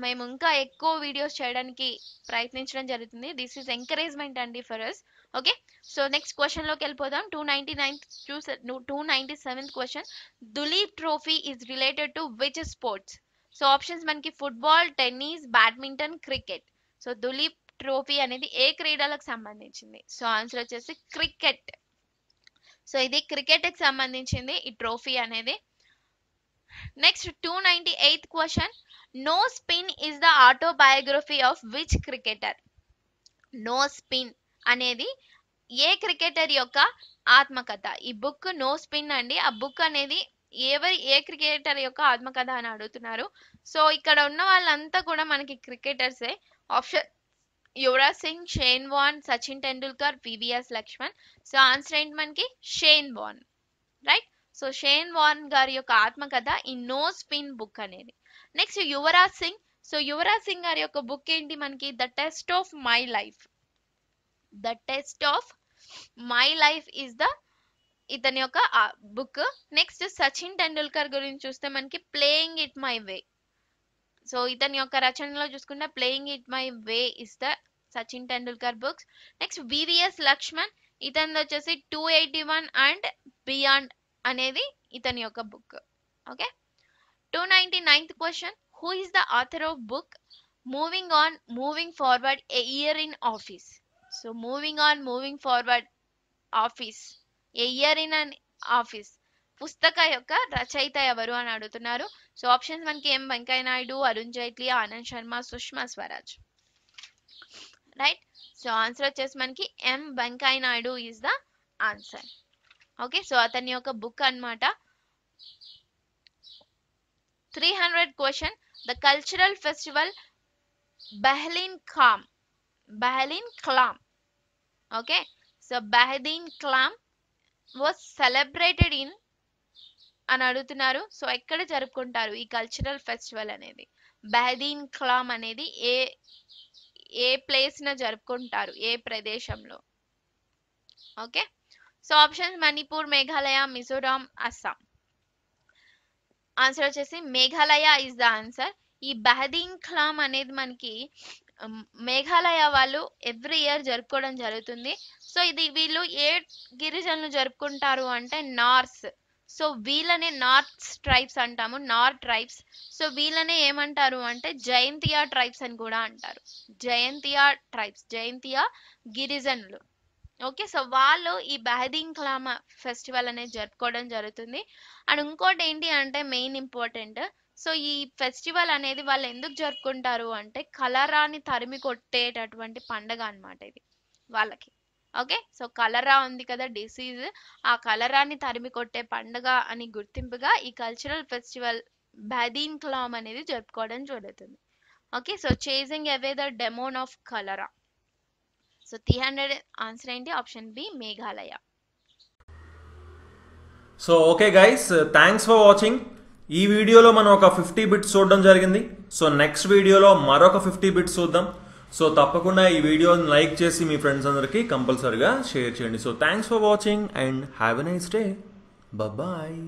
మేము ఇంకా ఎక్కువ వీడియోస్ చేయడానికి ప్రయత్నించడం జరుగుతుంది దిస్ ఈజ్ ఎంకరేజ్మెంట్ అండి for us okay so next క్వశ్చన్లోకి వెళ్ళిపోదాం టూ నైంటీ నైన్త్ చూసే two ninety seventh question Duleep trophy is related to which sports so options మనకి football tennis badminton cricket so Duleep trophy అనేది ఏ క్రీడలకు సంబంధించింది సో ఆన్సర్ వచ్చేసి క్రికెట్ సో ఇది క్రికెట్కి సంబంధించింది ఈ ట్రోఫీ అనేది next two ninety eighth question no spin is the autobiography of which cricketer no spin అనేది ఏ క్రికెటర్ యొక్క ఆత్మకథ ఈ బుక్ నో స్పిన్ అండి ఆ బుక్ అనేది ఎవరి ఏ క్రికెటర్ యొక్క ఆత్మకథ అని అడుగుతున్నారు సో ఇక్కడ ఉన్న వాళ్ళంతా కూడా మనకి క్రికెటర్సే option Yuvraj Singh Shane Warne Sachin Tendulkar PVS Laxman so answer ఏంటి మనకి Shane Warne right so Shane Warne గారి యొక్క ఆత్మకథ ఈ నో స్పిన్ బుక్ అనేది నెక్స్ట్ యువరాజ్ సింగ్ సో యువరాజ్ సింగ్ గారి యొక్క బుక్ ఏంటి మనకి the test of my life the test of my life is the ఇతని యొక్క బుక్ నెక్స్ట్ సచిన్ టెండూల్కర్ గురించి చూస్తే మనకి playing it my way so ఇతని యొక్క రచనలో చూసుకుంటే playing it my way is the Sachin Tendulkar books next VVS Laxman ఇతనిది వచ్చేసి two eighty one and beyond అనేది ఇతని యొక్క book okay two ninety ninth question who is the author of book moving on moving forward a year in office so moving on moving forward office a year in an office పుస్తక యొక్క రచయిత ఎవరు అని అడుగుతున్నారు so options మనకి M Venkaiah Naidu Arun Jaitley Anand Sharma Sushma Swaraj right so answer వచ్చేసి మనకి M Venkaiah Naidu is the answer okay so అతని యొక్క బుక్ అనమాట three hundred question the cultural festival Behdienkhlam Bahlin khlam Okay, so Bahdin khlam was celebrated in అని అడుగుతున్నారు సో ఎక్కడ జరుపుకుంటారు ఈ కల్చరల్ ఫెస్టివల్ అనేది బహదీన్ క్లామ్ అనేది ఏ ఏ ప్లేస్న జరుపుకుంటారు ఏ ప్రదేశంలో okay so options Manipur Meghalaya Mizoram Assam answer వచ్చేసి మేఘాలయ ఇస్ ద ఆన్సర్ ఈ బహదీన్ క్లామ్ అనేది మనకి మేఘాలయ వాళ్ళు ఎవ్రీ ఇయర్ జరుపుకోవడం జరుగుతుంది సో ఇది వీళ్ళు ఏ గిరిజనులు జరుపుకుంటారు అంటే నార్స్ సో వీళ్ళనే నార్త్ ట్రైబ్స్ అంటాము నార్త్ ట్రైబ్స్ సో వీళ్ళనే ఏమంటారు అంటే జయంతియా ట్రైబ్స్ అని కూడా అంటారు జయంతియా ట్రైబ్స్ జయంతియా గిరిజనులు ఓకే సో వాళ్ళు ఈ బహదీన్ కలామ ఫెస్టివల్ అనేది జరుపుకోవడం జరుగుతుంది అండ్ ఇంకోటి ఏంటి అంటే మెయిన్ ఇంపార్టెంట్ సో ఈ ఫెస్టివల్ అనేది వాళ్ళు ఎందుకు జరుపుకుంటారు అంటే కలరాని తరిమి కొట్టేటటువంటి పండగ అనమాట ఇది వాళ్ళకి ఓకే సో కలరా ఉంది కదా డిసీజ్ ఆ కలరాని తరిమి కొట్టే పండగ అని గుర్తింపుగా ఈ కల్చరల్ ఫెస్టివల్ బదీన్ క్లామ్ అనేది జరుపుకోవడం జరుగుతుంది okay so chasing away the demon of cholera so three hundred answer ఏంటి option B Meghalaya so okay guys thanks for watching ఈ వీడియోలో మనం ఒక ఫిఫ్టీ బిట్స్ చూడడం జరిగింది సో నెక్స్ట్ వీడియోలో మరొక ఫిఫ్టీ బిట్స్ చూద్దాం సో తప్పకుండా ఈ వీడియోని లైక్ చేసి మీ ఫ్రెండ్స్ అందరికీ కంపల్సరిగా షేర్ చేయండి so thanks for watching and have a nice day bye